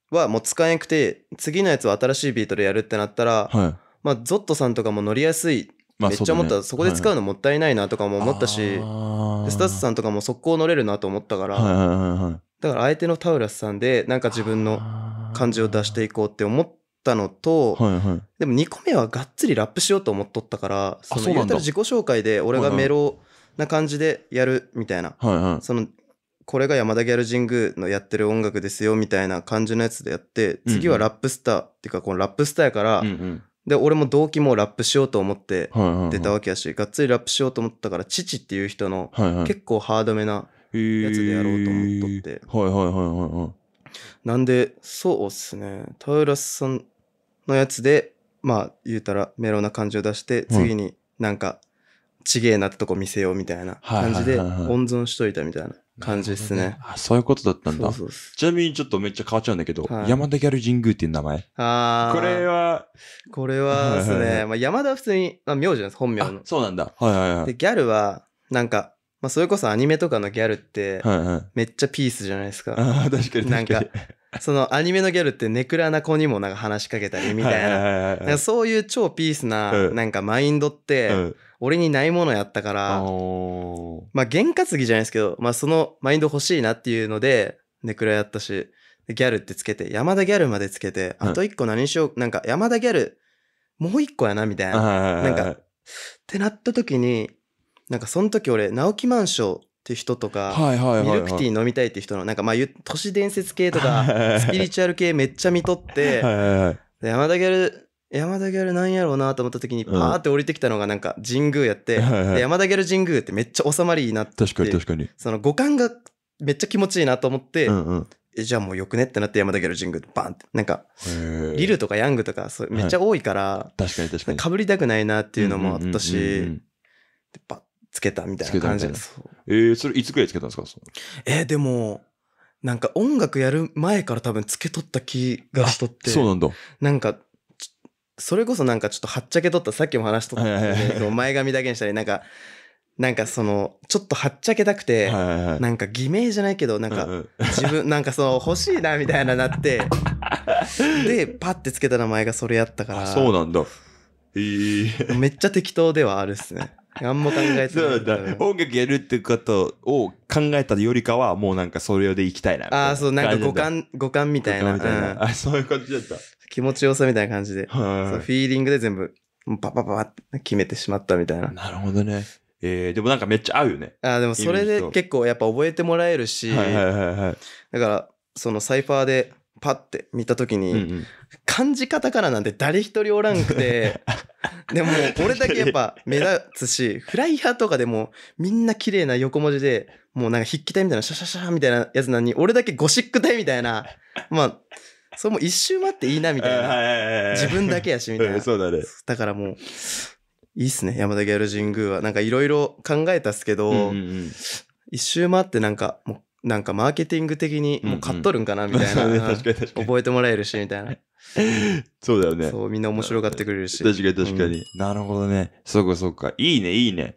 はもう使えなくて、次のやつを新しいビートでやるってなったら、はい、まあ、ゾットさんとかも乗りやすいめっちゃ思った、そこで使うのもったいないなとかも思ったし、スタッフさんとかも速攻乗れるなと思ったから、だから相手のタウラスさんでなんか自分の感じを出していこうって思ったのと、でも2個目はがっつりラップしようと思っとったからその言ったら自己紹介で俺がメロな感じでやるみたいな、そのこれが山田ギャル神宮のやってる音楽ですよみたいな感じのやつでやって次はラップスター、っていうかこのラップスターやから、で、俺も動機もラップしようと思って出たわけやし、がっつりラップしようと思ったから、父っていう人の結構ハードめなやつでやろうと思っとって。はいはいはいはいはい。なんで、そうっすね。田浦さんのやつで、まあ言うたらメロな感じを出して、次になんか、ちげえなってとこ見せようみたいな感じで温存しといたみたいな。感じですね。あ、そういうことだったんだ。そうそうちなみにちょっとめっちゃ変わっちゃうんだけど、はい山田ギャル神宮っていう名前ああ。これは、これはですね、まあ、山田は普通に、まあ、名字なんです、本名の、。そうなんだ。はいはいはいで、。ギャルは、なんか、まあ、それこそアニメとかのギャルって、はいはい。めっちゃピースじゃないですか。ああ、確かになんかかそのアニメのギャルってネクラな子にもなんか話しかけたりみたいな。はいはいそういう超ピースな、なんかマインドって、うん俺にないものやったから、まあ、験担ぎじゃないですけど、まあ、そのマインド欲しいなっていうので、ネクラやったし、ギャルってつけて、山田ギャルまでつけて、あと一個何しよう、なんか山田ギャル、もう一個やな、みたいな。なんか、ってなった時に、なんかその時俺、直木マンションって人とか、ミルクティー飲みたいって人の、なんかまあ、都市伝説系とか、スピリチュアル系めっちゃ見とって、山田ギャル山田ギャルなんやろうなと思った時にパーって降りてきたのがなんか神宮やって、山田ギャル神宮ってめっちゃ収まりいいなって確かに確かにその五感がめっちゃ気持ちいいなと思って、うんうん、えじゃあもうよくねってなって山田ギャル神宮バンってなんかリルとかヤングとかそめっちゃ多いから、はい、確かに確かにかぶりたくないなっていうのもあったし、でバッつけたみたいな感じですえー、それいつくらいつけたんですかえー、でもなんか音楽やる前から多分つけとった気がしとってそうなんだなんかそれこそなんかちょっとはっちゃけとった、さっきも話しとったんけど、前髪だけにしたり、なんか、なんかその、ちょっとはっちゃけたくて、なんか偽名じゃないけど、なんか、自分、なんかその、欲しいな、みたいななって、で、パッてつけた名前がそれやったから。そうなんだ。めっちゃ適当ではあるっすね。あんま考えてない。だ。音楽やるってことを考えたよりかは、もうなんかそれでいきたいなああ、そう、なんか五感、五感みたいな。みたいな。あ、そういう感じだった。気持ちよさみたいな感じで、はいフィーリングで全部、パパパって決めてしまったみたいな。なるほどね。えー、でもなんかめっちゃ合うよね。あでもそれで結構やっぱ覚えてもらえるし、はいはいはいはい。だから、そのサイファーでパッて見た時に、うんうん感じ方からなんて誰一人おらんくて、でも俺だけやっぱ目立つし、フライヤーとかでもみんな綺麗な横文字で、もうなんか筆記体みたいなシャシャシャみたいなやつなのに、俺だけゴシック体みたいな、まあ、それも一周待っていいなみたいな。自分だけやしみたいな。そうだね。だからもう、いいっすね、山田ギャル神宮は。なんかいろいろ考えたっすけど、一周回ってなんか、なんかマーケティング的にもう買っとるんかなみたいな。覚えてもらえるし、みたいな。そうだよね。そう、みんな面白がってくれるし。確かに確かに。なるほどね。そうかそうか。いいね、いいね。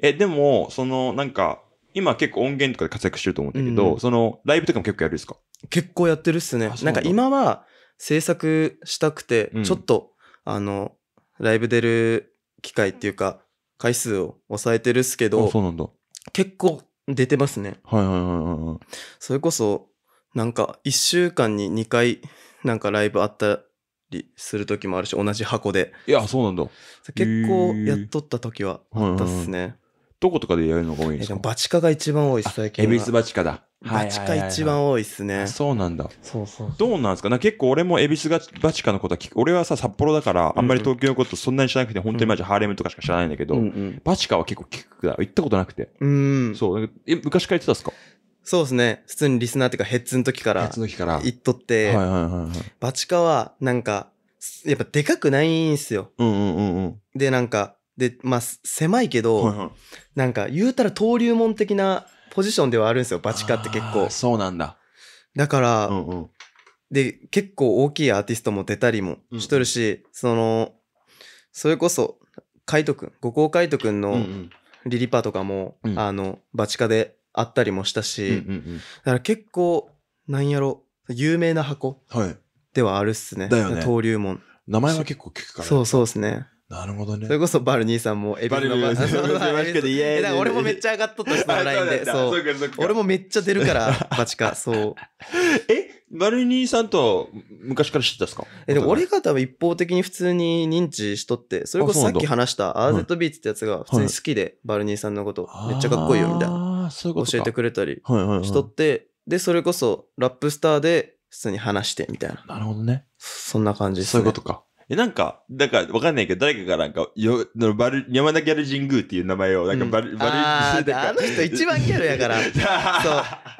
え、でも、その、なんか、今結構音源とかで活躍してると思うんだけど、その、ライブとかも結構やるんですか結構やってるっすね。なんか今は制作したくて、ちょっと、うん、あの、ライブ出る機会っていうか、回数を抑えてるっすけど、結構出てますね。はいはいはいはい。それこそ、なんか1週間に2回、なんかライブあったりする時もあるし、同じ箱で。いや、そうなんだ。結構やっとった時はあったっすね。どことかでやるのが多いんですかバチカが一番多いです、最近。エビスバチカだ。バチカ一番多いっすね。そうなんだ。そうそうどうなんですかな結構俺も恵比寿バチカのことは聞く。俺はさ、札幌だから、あんまり東京のことそんなに知らなくて、本当にマジハーレムとかしか知らないんだけど、うんうん、バチカは結構聞くだ。行ったことなくて。うん。そう。え、昔から言ってたっすかそうですね。普通にリスナーっていうか、ヘッズの時から。ヘッズの時から。行っとって。はいはいはい、はい。バチカは、なんか、やっぱでかくないんすよ。うんうんうんうん。で、なんか、で、まあ、狭いけど、はいはい、なんか言うたら登竜門的なポジションではあるんですよ、バチカって結構。そうなんだ。だから、うんうん、で、結構大きいアーティストも出たりもしとるし、うん、その、それこそ、カイトくん、五光カイトくんのリリパとかも、うんうん、あの、バチカであったりもしたし、うんうんうん、だから結構、なんやろ、有名な箱ではあるっすね。はい、だよね。登竜門。名前は結構聞くから、ね。そうそうですね。なるほどね。それこそバルニーさんもエビのバルーさんも。俺もめっちゃ上がっとった人のラインで。そう。俺もめっちゃ出るから、バチカ、そう。えバルニーさんと昔から知ってたっすかえ、でも俺が多分一方的に普通に認知しとって、それこそさっき話したアーゼットビーツってやつが普通に好きで、バルニーさんのこと、めっちゃかっこいいよみたいな。教えてくれたりしとって、で、それこそラップスターで普通に話してみたいな。なるほどね。そんな感じですね。そういうことか。え、なんか、なんか、わかんないけど、誰かがなんか、よ、のバル、山田ギャル神宮っていう名前を、なんかバル、うん、バル、ああの人一番ギャルやから。そう。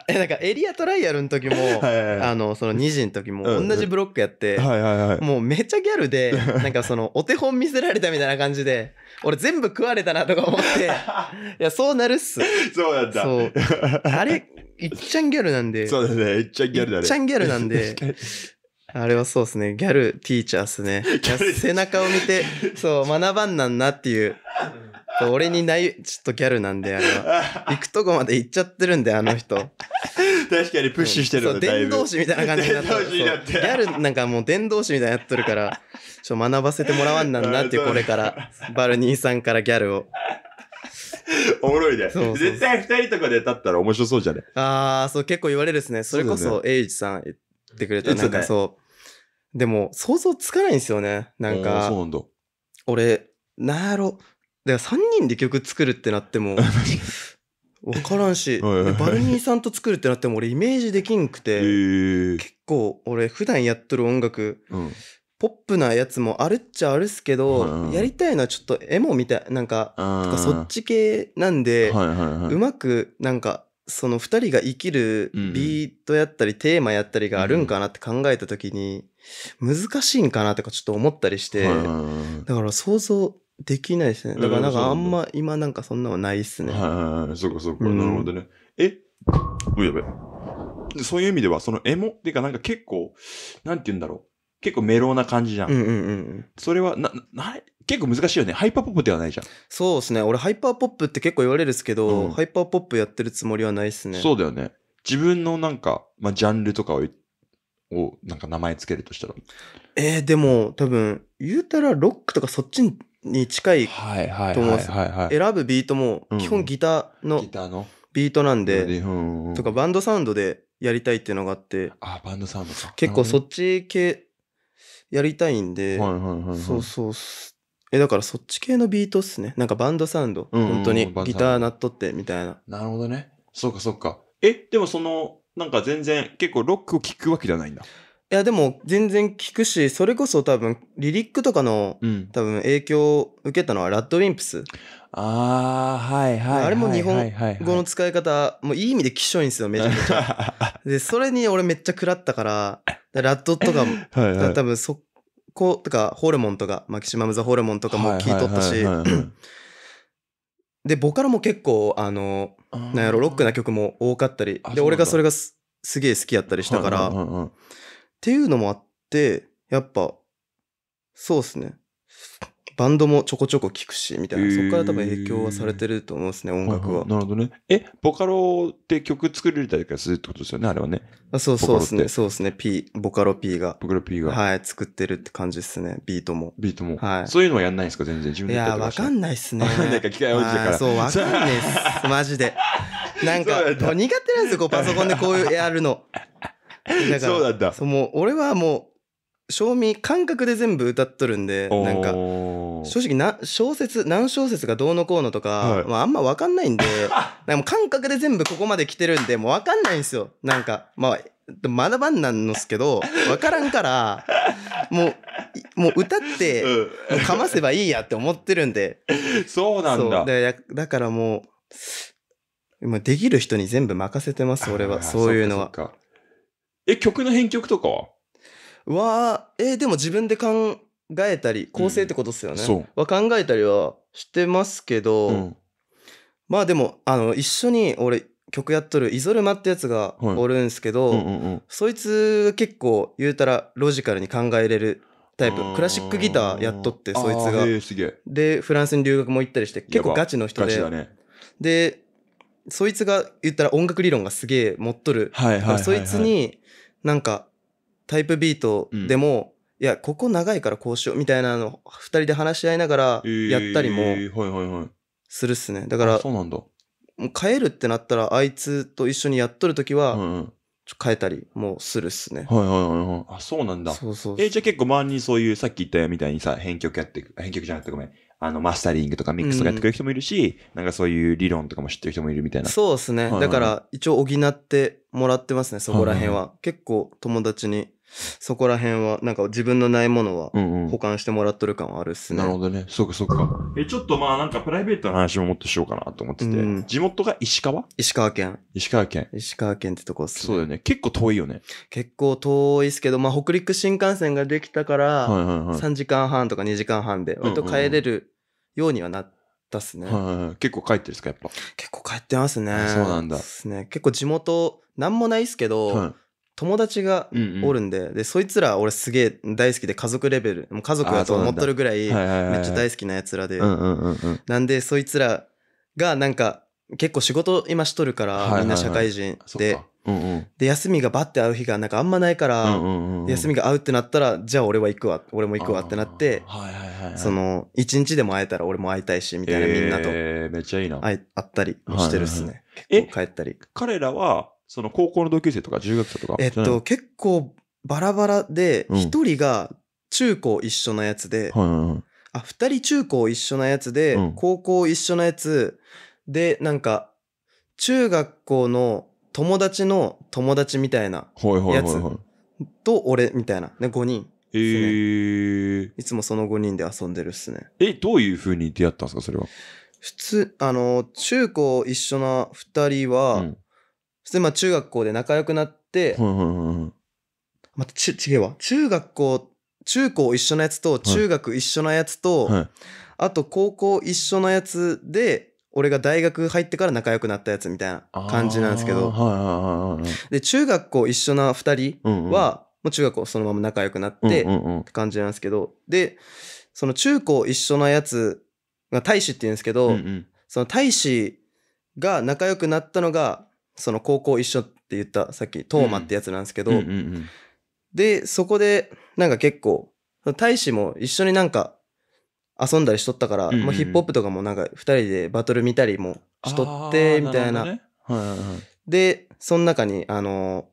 え、なんか、エリアトライアルの時も、はいはいはい、あの、その2時の時も、同じブロックやって、うんはいはいはい、もうめっちゃギャルで、なんかその、お手本見せられたみたいな感じで、俺全部食われたなとか思って、いや、そうなるっす。そうなんだ。そう。あれ、いっちゃんギャルなんで。そうだね、いっちゃんギャルだね。いっちゃんギャルなんで。あれはそうですね。ギャルティーチャーっすね。背中を見て、そう、学ばんなんなっていう。俺にない、ちょっとギャルなんで、あれは。行くとこまで行っちゃってるんで、あの人。確かにプッシュしてるの、ね、伝道師みたいな感じになってギャルなんかもう伝道師みたいなやっとるから、ちょ、学ばせてもらわんなんなっていう、これから。バルニーさんからギャルを。おもろいね。そう絶対二人とかで立ったら面白そうじゃねああ、そう、結構言われるですね。それこそ、エイジさん言ってくれた、なんかそう。でも、想像つかないんですよね。なんか、そうなんだ俺、なんやろ。だから3人で曲作るってなっても、分 からんし、バルニーさんと作るってなっても俺イメージできんくて、結構俺普段やっとる音楽、うん、ポップなやつもあるっちゃあるっすけど、やりたいのはちょっとエモみたいなんかとかそっち系なんで、はいはいはい、うまくなんかその2人が生きるビートやったりテーマやったりがあるんかなって考えた時に、難しいんかなとかちょっと思ったりして、だから想像できないですね。だからなんかあんま今なんかそんなのないっすね。はい、そうかそうか、ん、なるほどね。えうやべ。そういう意味では、そのエモっていうかなんか結構、なんて言うんだろう。結構メロな感じじゃん。うんうんうん、それはな、な、結構難しいよね。ハイパーポップではないじゃん。そうですね。俺ハイパーポップって結構言われるっですけど、うん、ハイパーポップやってるつもりはないっすね。そうだよね。自分のなんか、まあ、ジャンルとかを言って、をなんか名前つけるとしたら。えー、でも多分、言うたらロックとかそっちに近いと思うんです選ぶビートも基本ギターの、うん、ギターのビートなんで、うんとかバンドサウンドでやりたいっていうのがあって、あ、バンドサウンド結構そっち系やりたいんで、はははいいいそうそう。え、だからそっち系のビートっすね。なんかバンドサウンド。うん、うん、本当にギター鳴っとってみたいな。なるほどね。そうかそうか。え、でもその、なんか全然、結構ロックを聴くわけじゃないんだ。いや、でも全然聞くし、それこそ多分、リリックとかの、うん、多分影響を受けたのは、ラッドウィンプス。ああ、はい、はいはい。あれも日本語の使い方、もういい意味で希少ょいんですよ、めちゃめちゃ。で、それに俺めっちゃ食らったから、ラッドとかも、はいはい、多分そこ、とか、ホルモンとか、マキシマム・ザ・ホルモンとかも聞いとったし、でボカロも結構あのなんやろロックな曲も多かったりで俺がそれがすげえ好きやったりしたから、っていうのもあってやっぱそうっすねバンドもちょこちょこ聴くし、みたいな、そこから多分影響はされてると思うんですね、音楽は。なるほどね。え、ボカロって曲作れたりとかするってことですよね、あれはね。あそうそうですね、そうですね、P、ボカロ P が。ボカロ P が。はい、作ってるって感じですね、ビートも。ビートも。はい。そういうのはやんないんですか、全然。自分でいや、わかんないっすね。わかんないか、機械落ちてから。そう、わかんないっす、マジで。なんか、苦手なんですよ、こうパソコンでこういうやるの。そうだった。そう、もう、俺はもう、賞味感覚で全部歌っとるんでなんか正直な小説何小説がどうのこうのとか、はい、まあ、あんま分かんないんでで も感覚で全部ここまで来てるんでもう分かんないんですよなんかまあ学ばんなんのすけど分からんからもうもう歌って、もうかませばいいやって思ってるんでそうなんだだからもうもうできる人に全部任せてます俺はそういうのはえ曲の編曲とかはは、えー、でも自分で考えたり、構成ってことですよね。うん、は考えたりはしてますけど、うん、まあでも、あの、一緒に俺、曲やっとるイゾルマってやつがおるんすけど、はいうんうんうん、そいつ結構言うたらロジカルに考えれるタイプクラシックギターやっとってそいつがでフランスに留学も行ったりして結構ガチの人で、ね、でそいつが言ったら音楽理論がすげえ持っとる、はいはいはいはい、そいつになんかタイプビートでも、うん、いやここ長いからこうしようみたいなの2人で話し合いながらやったりもするっすね、だからそうなんだもうるってなったらあいつと一緒にやっとる時は、変えたりもするっすね。はいはいはいはい。あ、そうなんだ。そうそうえじゃあ結構周りにそういう、さっき言ったみたいにさ、編曲やって、編曲じゃなくてごめん。あの、マスタリングとかミックスとかやってくれる人もいるし、うん、なんかそういう理論とかも知ってる人もいるみたいな。そうですね、はいはいだから、一応補ってもらってますね、そこら辺は。ははいはい、結構友達にそこら辺は、なんか自分のないものは保管してもらっとる感はあるっすね。なるほどね。そうかそうか。え、ちょっとまあなんかプライベートの話ももっとしようかなと思ってて、うん地元が石川石川県。石川県。石川県ってとこっすね。そうだよね。結構遠いよね。結構遠いっすけど、まあ北陸新幹線ができたから、3時間半とか2時間半で、割と帰れるようにはなったっすね。はいはい結構帰ってるっすか、やっぱ。結構帰ってますね。そうなんだっすね。結構地元、何もないっすけど、は、い友達がおるんで、うんうん、で、そいつら俺すげえ大好きで家族レベル、もう家族だと思っとるぐらいめっちゃ大好きな奴らで、なんでそいつらがなんか結構仕事今しとるから、みんな社会人で、うんうん、で、休みがバッて会う日がなんかあんまないから、休みが会うってなったら、じゃあ俺は行くわ、俺も行くわってなって、はいはいはい、その、一日でも会えたら俺も会いたいし、みたいなみんなと。会ったりしてるっすね。え、はいはい、帰ったり。彼らは、その高校の同級生とか中学生とか。えっと、結構バラバラで、一、人が中高一緒なやつで、あ、二人中高一緒なやつで、高校一緒なやつで、なんか、中学校の友達の友達みたいなやつと俺みたいな、ね、5人。えー、いつもその5人で遊んでるっすね。え、どういうふうに出会ったんですか、それは。普通、あの、中高一緒な2人は、うん普通まあ中学校で仲良くなって、またち、違うわ。中学校、中高一緒のやつと、中学一緒のやつと、はい、あと高校一緒のやつで、俺が大学入ってから仲良くなったやつみたいな感じなんですけど、はいはいはいはい、で、中学校一緒な二人は、もう中学校そのまま仲良くなってって感じなんですけど、うんうんうん、で、その中高一緒のやつが大使って言うんですけど、うんうん、その大使が仲良くなったのが、その高校一緒って言ったさっきトーマってやつなんですけど、うんうんうんうん、でそこでなんか結構大使も一緒になんか遊んだりしとったから、うんうん、まあ、ヒップホップとかもなんか二人でバトル見たりもしとってみたいな。なねはいはいはい、でその中にあの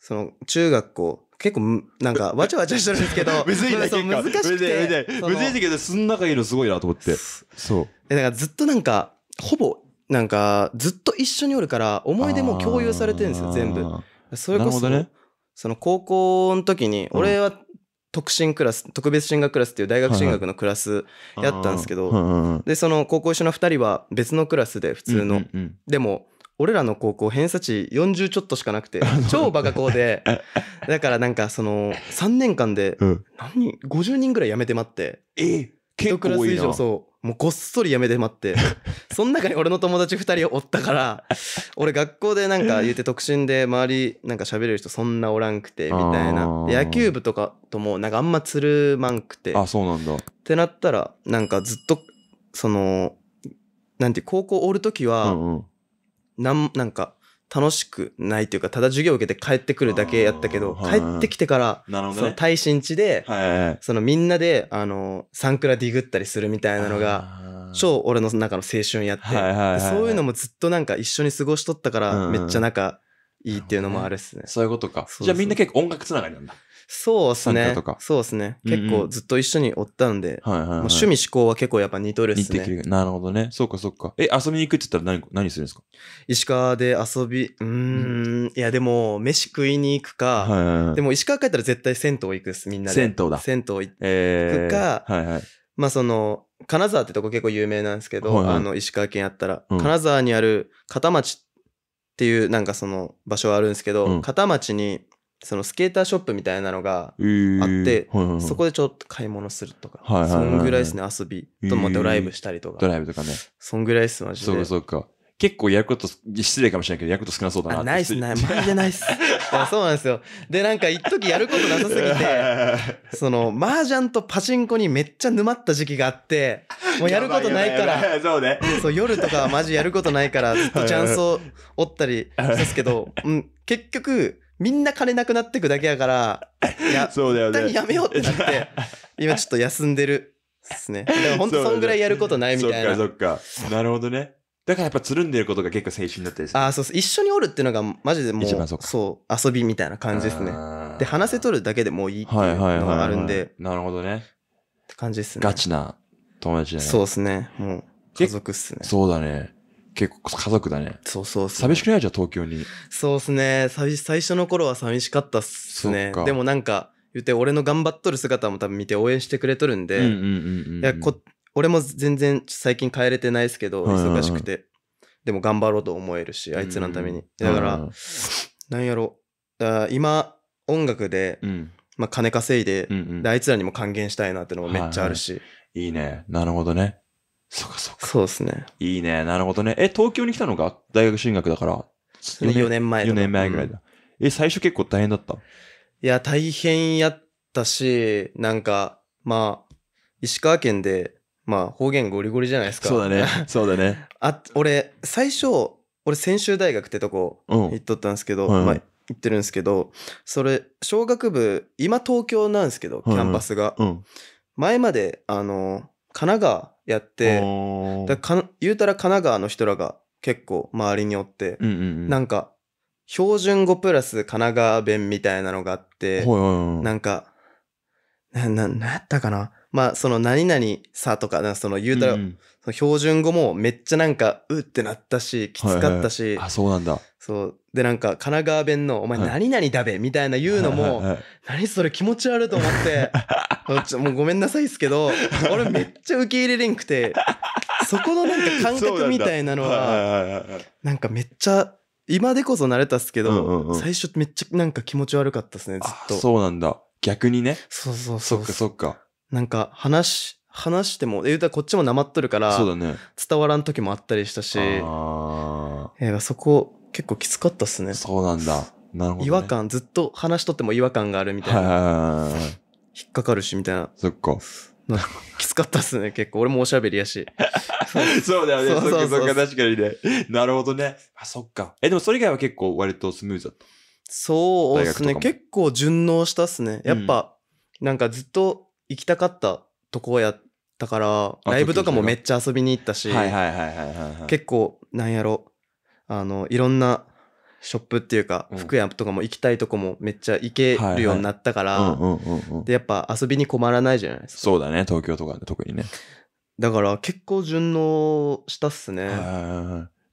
その中学校結構なんか わちゃわちゃしてるんですけど むずいな、ね、難しくてむずいけどその中いるのすごいなと思ってそうえだからずっとなんかほぼなんか、ずっと一緒におるから、思い出も共有されてるんですよ、全部。それこそ、ね、その高校の時に、俺は特進クラス、特別進学クラスっていう大学進学のクラスやったんですけど、で、その高校一緒の2人は別のクラスで、普通の。でも、俺らの高校偏差値40ちょっとしかなくて、超バカ校で、だからなんかその3年間で、何、50人ぐらい辞めてまって、え結構多いな。クラス以上そう。もうごっそりやめてまって その中に俺の友達2人おったから俺学校でなんか言うて特進で周りなんか喋れる人そんなおらんくてみたいな野球部とかともなんかあんまつるまんくてあそうなんだってなったらなんかずっとそのなんて高校おる時は、なんなんか楽しくないというか、ただ授業を受けて帰ってくるだけやったけど、帰ってきてから、その耐震地で、そのみんなで、あの、サンクラディグったりするみたいなのが、超俺の中の青春やって、そういうのもずっとなんか一緒に過ごしとったから、めっちゃ仲いいっていうのもあるっすね。そういうことか。じゃあみんな結構音楽つながりなんだ。そうですね。そうですね。結構ずっと一緒におったんで、趣味思考は結構やっぱ似とるっすね。なるほどね。そうかそうか。え、遊びに行くって言ったら何、何するんですか石川で遊び、うん、いやでも、飯食いに行くか、でも石川帰ったら絶対銭湯行くっす、みんなで。銭湯だ。銭湯行くか、はいはい、まあその、金沢ってとこ結構有名なんですけど、あの、石川県やったら、金沢にある片町っていうなんかその場所あるんですけど、片町に、そのスケーターショップみたいなのがあって、えーはいはいそこでちょっと買い物するとか、はいはいはいそんぐらいですね、遊び。と、ってドライブしたりとか。ドライブとかね。そんぐらいです、マジで。そうか、そうか。結構やること、失礼かもしれないけど、やること少なそうだなないっす、ない、マジでないっす。そうなんですよ。で、なんか、一時やることなさすぎて、その、麻雀とパチンコにめっちゃ沼った時期があって、もうやることないから、そうね。そう、夜とかはマジやることないから、ずっとチャンスをおったりしすけど、うん、結局、みんな金なくなってくだけやから、い や、そうだよね。やめようってなって、今ちょっと休んでるすね。だか本当そんぐらいやることないみたいな。そっかそっか。なるほどね。だからやっぱつるんでることが結構青春だったりする。ああ、そうそう。一緒におるっていうのがマジでもう、そうそう遊びみたいな感じですね。で、話せとるだけでもういいっていうのがあるんで。はいはいはいなるほどね。って感じですね。ガチな友達だね。そうですね。もう家族っすね。そうだね。結構家族だね。そうそう寂しくないじゃん、東京に。そうっすね。最最初の頃は寂しかったっすね。でもなんか、言って、俺の頑張っとる姿も多分見て応援してくれとるんで、いやこ俺も全然最近帰れてないですけど、忙しくて。でも頑張ろうと思えるし、あいつらのために。だから、なんやろ。だ今、音楽で、うんまあ、金稼いでうんうん、であいつらにも還元したいなってのもめっちゃあるし、はいはい、いいねなるほどねそうかそうか。そうですね。いいね。なるほどね。え、東京に来たのが大学進学だから。4年 ,4 年前。4年前ぐらいだ。うん、え、最初結構大変だったいや、大変やったし、なんか、まあ、石川県で、まあ、方言ゴリゴリじゃないですか。そうだね。そうだね。あ、俺、最初、俺、専修大学ってとこ、行っとったんですけど、うん、まあ、行ってるんですけど、それ、小学部、今東京なんですけど、キャンパスが。うん、前まで、あの、神奈川、やって、だか言うたら神奈川の人らが結構周りにおって、うんうんうん、なんか、標準語プラス神奈川弁みたいなのがあって、なんか、な、な、なんやったかなまあ、その何々さとか、その言うたら、うん、その標準語もめっちゃなんか、うってなったし、きつかったし、はいはい、あ、そうなんだ。そう、でなんか神奈川弁の「お前何々だべ」みたいな言うのも「何それ気持ち悪い」と思って 「もうごめんなさいっすけど俺めっちゃ受け入れれんくてそこのなんか感覚みたいなのはなんかめっちゃ今でこそ慣れたっすけど最初めっちゃなんか気持ち悪かったっすねずっとそうなんだ逆にねそうそうそうそっかそっかなんか話話しても、言うたらこっちもなまっとるから、そうだね。伝わらん時もあったりしたし、そこ、結構きつかったっすね。そうなんだ。なるほど、ね、違和感、ずっと話しとっても違和感があるみたいな。引っかかるし、みたいな。そっか。きつかったっすね、結構。俺もおしゃべりやし。そうだよね。そっかそっか、確かにね。なるほどね。あ、そっか。え、でもそれ以外は結構割とスムーズだった。そうですね。結構順応したっすね。やっぱ、うん、なんかずっと行きたかったとこやったから、ライブとかもめっちゃ遊びに行ったし、結構、なんやろ、あの、いろんなショップっていうか、服屋とかも行きたいとこもめっちゃ行けるようになったから、で、やっぱ遊びに困らないじゃないですか。そうだね、東京とかで特にね。だから結構順応したっすね。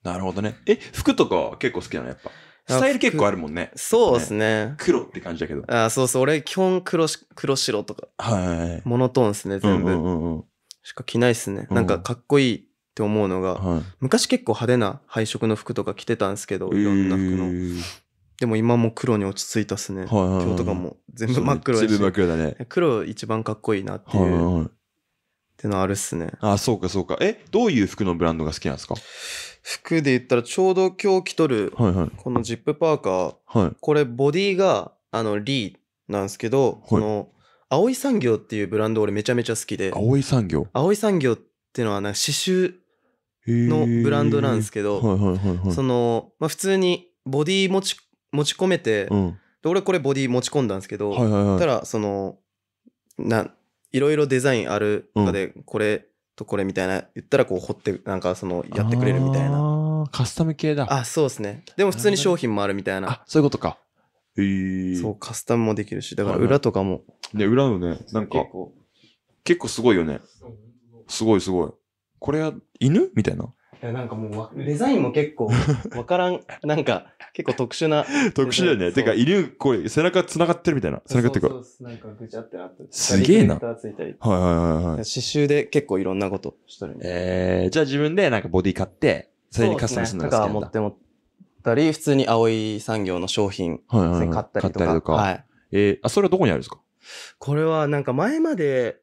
なるほどね。え、服とか結構好きなのやっぱ。スタイル結構あるもんね。そうですね、ね、黒って感じだけど。あそうそう。俺、基本黒し、黒白とか。はい。モノトーンですね、全部。うんうんうん、しか着ないっすね。なんかかっこいいって思うのが、はい、昔結構派手な配色の服とか着てたんですけど、いろんな服の。えー、でも今も黒に落ち着いたっすね。はいはいはい、今日とかも全部真っ黒だし。全部真っ黒だね。黒一番かっこいいなっていう。はいはい、ってのあるっすね。あ、そうかそうか。え、どういう服のブランドが好きなんですか服で言ったらちょうど今日着とる、はいはい、このジップパーカー、はい、これボディが、あの、リーなんですけど、はい、この、青い産業っていうブランド俺めちゃめちゃ好きで。青い産業青い産業っていうのはな刺繍のブランドなんですけど、その、まあ、普通にボディ持ち持ち込めて、うん、で俺これボディ持ち込んだんですけど、はいはいはい、たらそのないろいろデザインある中で、これとこれみたいな言ったらこう掘ってなんかそのやってくれるみたいなカスタム系だあそうですねでも普通に商品もあるみたいなあそういうことかえー、そうカスタムもできるしだから裏とかも、はいはい、ね裏のねなんか結構すごいよねすごいすごいこれは犬みたいな。いや、なんかもう、デザインも結構、わからん、なんか、結構特殊な。特殊だよね。てか、犬、こう、背中繋がってるみたいな。背中っていうか。そうそうなんかぐちゃってなって。すげえな。はいはいはいはい。刺繍で結構いろんなことしてる。えー、じゃあ自分でなんかボディ買って、それにカスタムするのが好きなんだ。とか持って持ったり、普通に青い産業の商品、はいはい、はい、買ったりとか。買ったりとか。はい。えー、あ、それはどこにあるんですかこれはなんか前まで、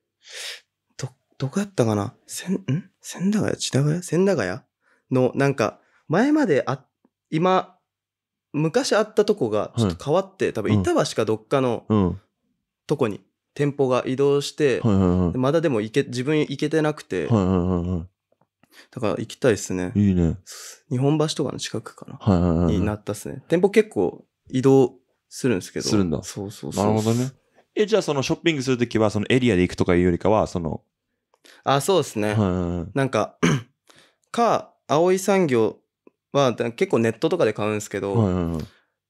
ど、どこやったかなせん、ん千駄ヶ谷千駄ヶ谷千駄ヶ谷の、なんか、前まであ、今、昔あったとこがちょっと変わって、はい、多分板橋かどっかのとこに店舗が移動して、はいはいはい、まだでも行け、自分行けてなくて、はいはいはい、だから行きたいですね。いいね。日本橋とかの近くかな。はいはいはい、になったっすね。店舗結構移動するんですけど。するんだ。そうそうそう。なるほどね。え、じゃあそのショッピングするときは、そのエリアで行くとかいうよりかは、そのあ、そうですね。はい、なんか か、葵産業は結構ネットとかで買うんですけど、はいはいはい、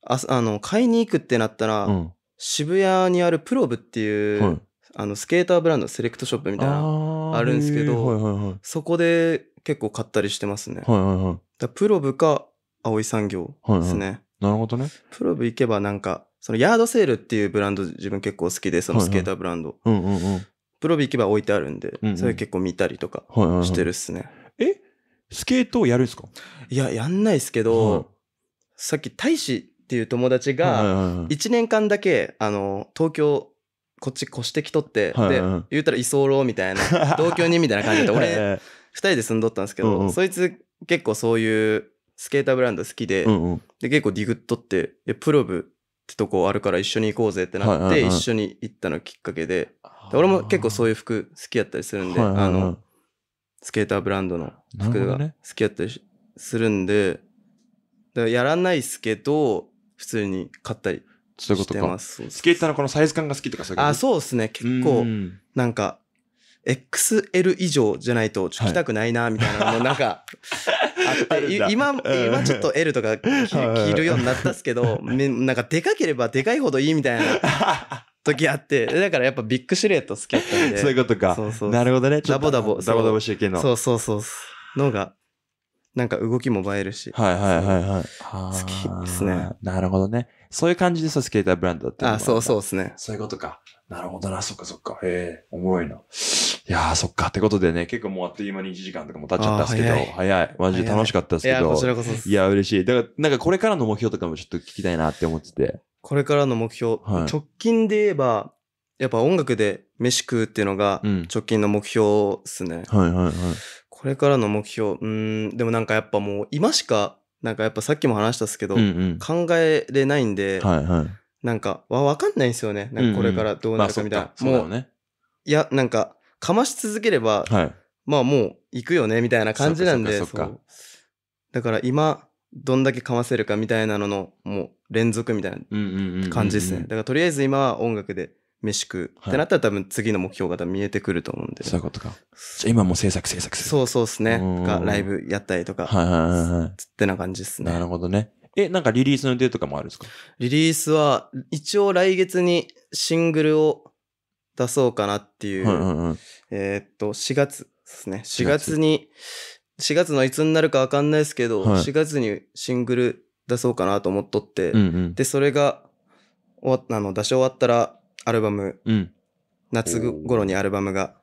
ああの買いに行くってなったら、うん、渋谷にあるプロブっていう、はい、あのスケーターブランドセレクトショップみたいなあるんですけど、はいはいはい、そこで結構買ったりしてますね。はいはいはい、だプロブか葵産業ですね、はいはい。なるほどね。プロブ行けばなんかそのヤードセールっていうブランド自分結構好きでそのスケーターブランド。はいはいうんうんうんプロビ行けば置いてあるんで、うんうん、それ結構見たりとかしてるっすね。はいはいはい、えスケートをやるんですかいや、やんないっすけど、はい、さっき大使っていう友達が、1年間だけ、あの、東京、こっち越してきとって、はいはいはい、で、言うたら居候みたいな、同居人みたいな感じで、俺、2人で住んどったんですけど、うんうん、そいつ結構そういうスケーターブランド好きで、うんうん、で、結構ディグっとって、プロブってとこあるから一緒に行こうぜってなって、一緒に行ったのきっかけで、俺も結構そういう服好きやったりするんで、はいはいはい、あの、スケーターブランドの服が好きやったりするんで、ね、やらないっすけど、普通に買ったりそういうことスケーターのこのサイズ感が好きとかそういうあ、そうですね。結構、なんか、XL 以上じゃないと着たくないな、みたいなのもなんか、あってあ、今、今ちょっと L とか着るようになったっすけど、なんかでかければでかいほどいいみたいな 時あって、だからやっぱビッグシルエット好きだったんで。そういうことか。そうそうなるほどね。ダボダボ。ダボダボ集計の。そうそうそう。のが、なんか動きも映えるし。はいはいはいはい。好きですね。なるほどね。そういう感じでさ、スケーターブランドだってあ、そうそうですね。そういうことか。なるほどな、そっかそっか。へえ、おもろいな。いやー、そっか。ってことでね、結構もうあっという間に1時間とかも経っちゃったんですけど、早い早い。マジで楽しかったですけど。いや、こちらこそす。いや、嬉しい。だから、なんかこれからの目標とかもちょっと聞きたいなって思ってて。これからの目標、はい、直近で言えば、やっぱ音楽で飯食うっていうのが直近の目標ですね。うん、はいはいはい。これからの目標、うん、でもなんかやっぱもう今しか、なんかやっぱさっきも話したっすけど、うんうん、考えれないんで、はいはい、なんかわかんないんですよね。なんかこれからどうなるかみたいな。そうね、いや、なんか、かまし続ければ、はい、まあもう行くよねみたいな感じなんで、だから今、どんだけかませるかみたいなののもう連続みたいな感じですねだからとりあえず今は音楽で飯食う、ってなったら多分次の目標が見えてくると思うんでそういうことかじゃ今もう制作制作するそうそうですねライブやったりとかはいはいはい、はい、つってな感じですねなるほどねえなんかリリースの予定とかもあるんですかリリースは一応来月にシングルを出そうかなっていう、はいはいはい、えー、っと4月ですね4月に4月のいつになるかわかんないですけど、はい、4月にシングル出そうかなと思っとって、うんうん、で、それが、おあの出し終わったら、アルバム、うん、夏頃にアルバムが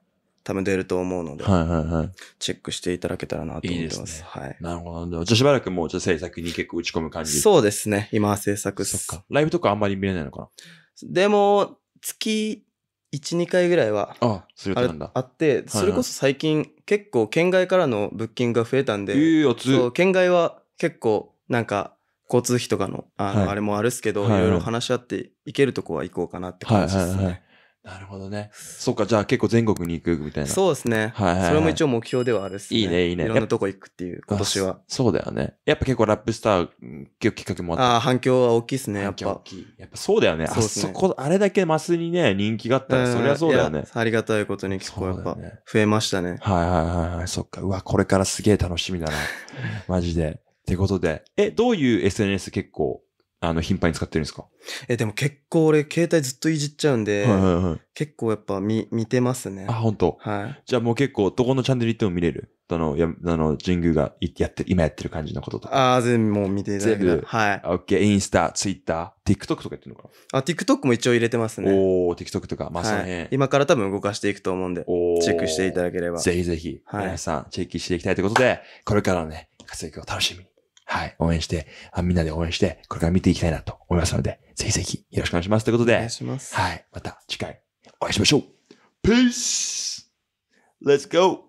多分出ると思うので、はいはいはい、チェックしていただけたらなと思ってます。いいすね、はい、なるほど。じゃあしばらくもうじゃ制作に結構打ち込む感じそうですね。今は制作そっか。ライブとかあんまり見れないのかなでも、月1、2回ぐらいはあそうあって、それこそ最近結構県外からの物件が増えたんで、そう県外は結構なんか交通費とかのあの、あれもあるっすけど、い、ろいろ話し合っていけるとこは行こうかなって感じですね。なるほどね。そうか、じゃあ結構全国に行くみたいな。そうですね。はい、はい、それも一応目標ではあるっすね。いいね、いいね。いろんなとこ行くっていう、今年は。そうだよね。やっぱ結構ラップスター、結構きっかけもあった。ああ、反響は大きいっすね、やっぱ。大きい。やっぱそうだよね。そねあそこ、あれだけマスにね、人気があったら、そりゃそうだよね。ありがたいことに結構やっぱ、増えましたね。ねはいはいはいはい。そっか。うわ、これからすげえ楽しみだな。マジで。ってことで。え、どういう SNS 結構あの、頻繁に使ってるんですかえ、でも結構俺、携帯ずっといじっちゃうんで、はいはいはい、結構やっぱ見、見てますね。あ、本当。はい。じゃあもう結構、どこのチャンネル行っても見れるあの、や、あの、神宮がやって、今やってる感じのこととか。ああ、全部もう見ていただけ全部。はい。オッケー、インスタ、ツイッター、TikTok とかやってるのかなあ、TikTok も一応入れてますね。おー、TikTok とか、まあその辺、はい、今から多分動かしていくと思うんで、チェックしていただければ。ぜひぜひ、はい、皆さん、チェックしていきたいということで、これからのね、活躍を楽しみに。はい、応援して、あみんなで応援して、これから見ていきたいなと思いますので、ぜひぜひよろしくお願いします。ということで、お願いします。はい、また次回お会いしましょう。Peace! Let's go!